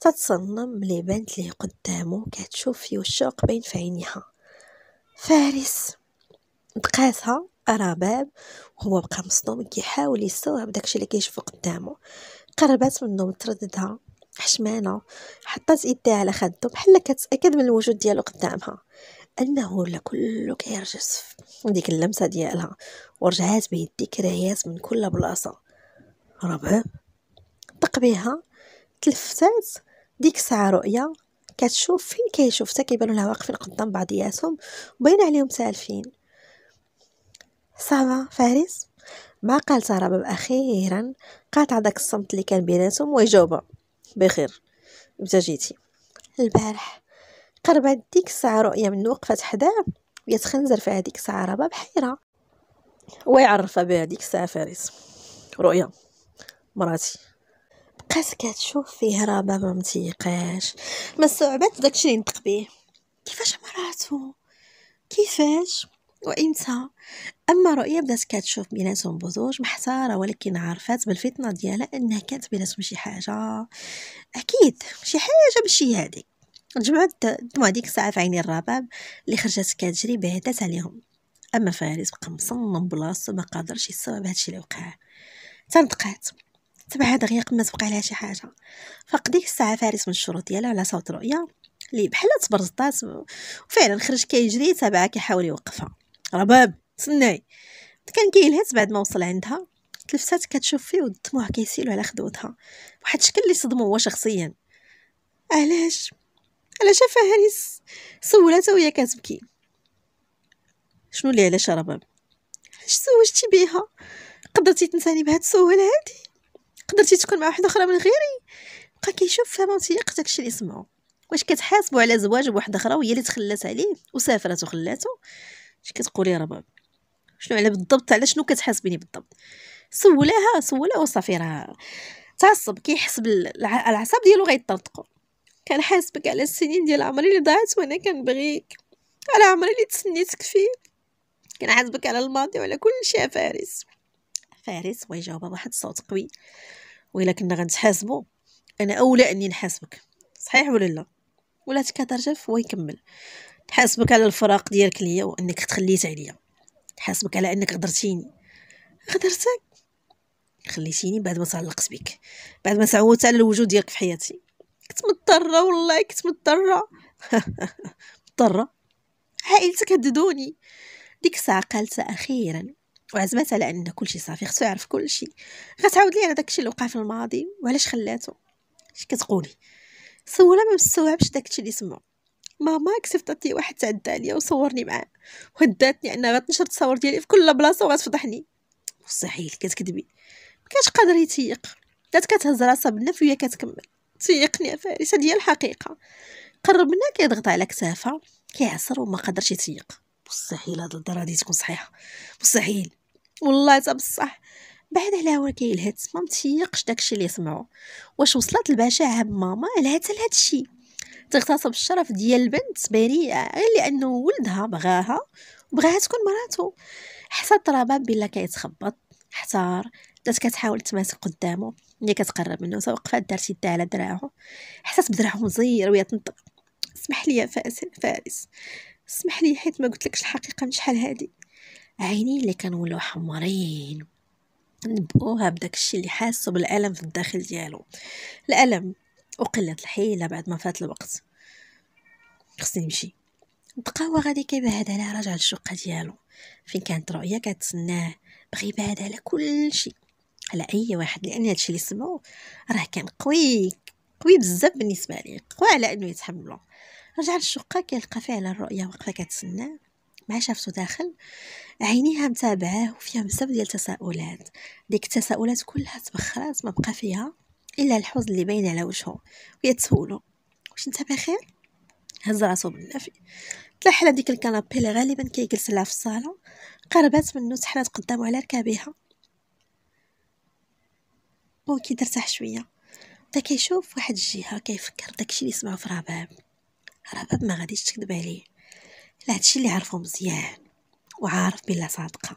Speaker 1: تتصنم لي بانت ليه قدامو كتشوف فيه الشوق بين في عينيها فارس دقاتها رباب وهو بقى مصدوم كيحاول يستوعب داكشي اللي كيشوفو قدامه قربات منه مترددها حشمانه حطات يديها على خدو بحال كتاكد من الوجود ديالو قدامها انه ولا كله كيرجع ديك اللمسه ديالها ورجعات بيدي الذكريات من كل بلاصه رباب طق بها تلفتات ديك الساعه رؤيا كتشوف فين حتى كيبانوا لها واقفين قدام بعضياتهم وباين عليهم سالفين صافا فارس ما قال رباب اخيرا قاطع داك الصمت اللي كان بيناتهم ويجاوبها بخير متى جيتي البارح قربت ديك الساعه رؤيا من وقفه حداه يتخنزر في هذيك الساعه رباب بحيره ويعرفها ديك الساعه فارس رؤيا مراتي بقات كتشوف فيه رابة ما متيقاش ما استوعبات داكشي اللي نطق به كيفاش مراتو كيفاش وامتى اما رؤيا بدات كتشوف بيناتهم بزوج محتاره ولكن عرفات بالفطنه ديالها انها كانت بيناتهم شي حاجه اكيد شي حاجه ماشي هادي جمعت تما ديك الساعه في عيني الرباب اللي خرجت كتجري بهدات عليهم اما فارس بقى مصمم بلاصتو ما قادرش يستوعب هادشي اللي وقع تنطقات تبع دقيق ما تبقى عليها شي حاجه فقديك الساعه فارس من الشروط ديالها على صوت رؤيا اللي بحال تبرزطات وفعلا خرج كيجري تابعها كيحاول يوقفها رباب تسناي كان كيلهت بعد ما وصل عندها تلفتات كتشوف فيه والدموع كيسيلو على خدوتها واحد الشكل اللي صدمو هو شخصيا علاش علاش فارس سولاتها وهي كتبكي شنو اللي علاش رباب علاش سوجتي بيها قدرتي تنساني بهاد السهوله هادي قدرتي تكون مع واحد اخرى من غيري بقى كيشوف فهمتي يقت داكشي اللي سمعو واش كتحاسبو على زواج بواحد اخرى وهي اللي تخلات عليه وسافرت وخلاتو اش كتقولي رباب شنو على بالضبط على شنو كتحاسبيني بالضبط سولاها سولها وصافي راه تعصب كيحس بالعصب ديالو غيطرطقو كان حاسبك على السنين ديال عمري اللي ضاعت وانا كنبغيك على عمري اللي تسنيتك فيه حاسبك على الماضي وعلى كل شيء فارس فارس ويجاوبها بواحد الصوت قوي ويلا كنا غنتحاسبو أنا أولى أني نحاسبك صحيح ولا لا ولا تكاثر ويكمل نحاسبك على الفراق ديالك ليا وانك تخليت عليا نحاسبك على انك غدرتيني غدرتك خليتيني بعد ما تعلقت بك بعد ما تعودت على الوجود ديالك في حياتي كنت مضطره والله كنت مضطره مضطره عائلتك هددوني ديك الساعه قالت اخيرا وعزمات على ان كلشي صافي خصو يعرف كلشي غتعاود لي على داكشي اللي وقع في الماضي وعلاش خلاتو اش كتقولي سولها ما مستوعبش داكشي اللي سمع ماما كسفتت لي واحد تعدى عليا وصورني معاه وهداتني انها غتنشر التصاور ديالي في كل بلاصه وغتفضحني مستحيل كتكذبي ما كاش قادر يتيق بدات كتهز راسها بالنف وهي كتكمل تيقني فارسه ديال الحقيقه قربنا كيضغط على كتافها كيعصر وما قدرش يتيق مستحيل هاد الهضره هادي تكون صحيحه مستحيل والله تا بصح بعد على هو كيلهت ما متيقش داكشي اللي سمعو واش وصلت البشاعه بماما هذا الشيء تغتصب الشرف ديال البنت بريئه غير لانه ولدها بغاها وبغاها تكون مراتو حتى التراباب بلا كيتخبط احتار بدات كتحاول تماسك قدامه ملي كتقرب منه توقفات دارت يدها على دراعو حسات بدراعو مزير وهي تنطق اسمح لي يا فارس اسمح لي حيت ما قلتلكش الحقيقه من شحال هادي عينين اللي ولاو حمرين نبقوها بداك الشي اللي حاسه بالالم في الداخل ديالو الالم وقله الحيله بعد ما فات الوقت خصني نمشي بقى هو غادي كيبعد عليها راجع للشقه ديالو فين كانت رؤيا كتسناه بغي يبعد على كل شيء على اي واحد لان هادشي اللي سمعو راه كان قوي قوي بزاف بالنسبه ليه قوى على انه يتحملو رجع للشقه كيلقى فعلا الرؤية واقفه كتسناه مع شافته داخل عينيها متابعاه وفيها بزاف ديال التساؤلات ديك التساؤلات كلها تبخرات ما بقى فيها الا الحزن اللي باين على وجهه ويتسولو تسولو واش انت بخير هز راسو بالنفي تلحل ديك الكنابي اللي غالبا كيجلس لها في الصاله قربات منو تحلات قدامو على ركابها وكي كي درتاح شويه بدا كيشوف واحد الجهه كيفكر داكشي اللي سمعو في رباب رباب ما غاديش تكذب عليه هادشي اللي عارفه مزيان وعارف بلا صادقه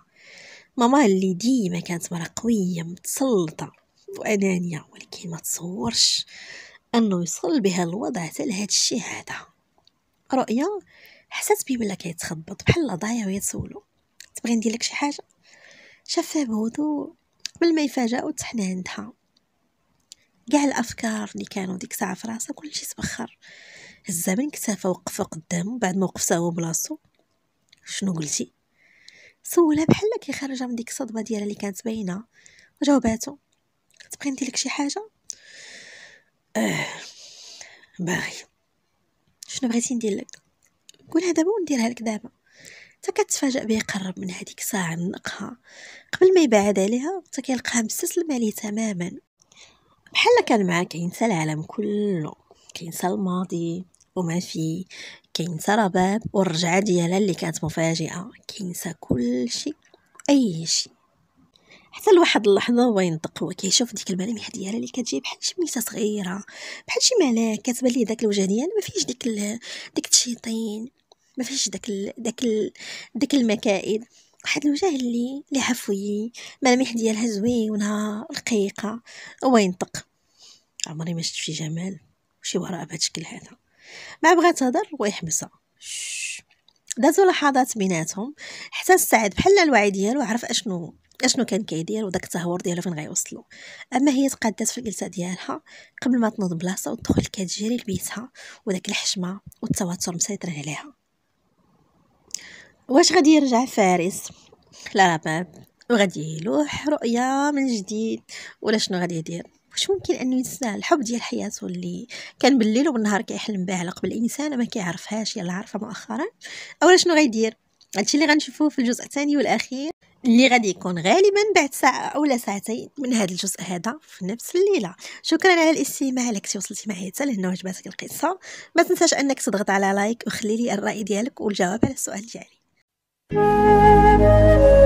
Speaker 1: ماما اللي ديما كانت مرا قويه متسلطه وانانيه ولكن ما تصورش انه يوصل بها الوضع حتى هادشي هذا رؤيا حسات بيه ولا كيتخبط بحال ضايع وهي تسولو تبغي ندير لك شي حاجه شافها بهدوء قبل ما يفاجأ وتحنا عندها كاع الافكار اللي كانوا ديك ساعه في راسها كلشي تبخر الزبن كتافه وقف قدامه بعد ما وقف هو بلاصتو شنو قلتي سولها بحال كي خارجه من ديك الصدمه ديالها اللي كانت باينه وجاوباتو تبغي ندير لك شي حاجه اه باغي شنو بغيتي ندير لك قولها دابا ونديرها لك دابا حتى كتفاجأ بيه قرب من هذيك ساعة نقها قبل ما يبعد عليها حتى كيلقاها مستسلم عليه تماما بحال كان معاك ينسى العالم كله كينسى الماضي وما فيه كينسى رباب والرجعه ديالها اللي كانت مفاجئه كينسى كل شيء اي شيء حتى لواحد اللحظه هو ينطق هو كيشوف ديك الملامح ديالها اللي كتجي بحال شي ميسه صغيره بحال شي ملاك كتبان ليه داك الوجه ديالها ما فيهش ديك ال... ديك التشيطين ما فيهش داك ال... داك ال... داك المكائد واحد الوجه اللي اللي عفوي الملامح ديالها زوينه رقيقه هو ينطق عمري ما شفت شي جمال وشي وراء بهذا الشكل هذا ما بغات تهضر ويحبسها دازوا لحظات بيناتهم حتى السعد بحال الوعي ديالو عرف اشنو اشنو كان كيدير وداك التهور ديالو فين غيوصلو اما هي تقادات في الجلسه ديالها قبل ما تنوض بلاصه وتدخل كتجري لبيتها وداك الحشمه والتوتر مسيطرين عليها واش غادي يرجع فارس لا لا باب وغادي يلوح رؤيا من جديد ولا شنو غادي يدير واش ممكن انه ينسى الحب ديال حياته اللي كان بالليل وبالنهار كيحلم بها على قبل انسان ما كيعرفهاش يلا عارفه مؤخرا اولا شنو غيدير هادشي اللي غنشوفوه في الجزء الثاني والاخير اللي غادي يكون غالبا بعد ساعة اولا ساعتين من هذا الجزء هذا في نفس الليلة شكرا على الاستماع لك وصلتي معايا حتى لهنا وعجبتك القصة ما تنساش أنك تضغط على لايك وخلي لي الرأي ديالك والجواب على السؤال ديالي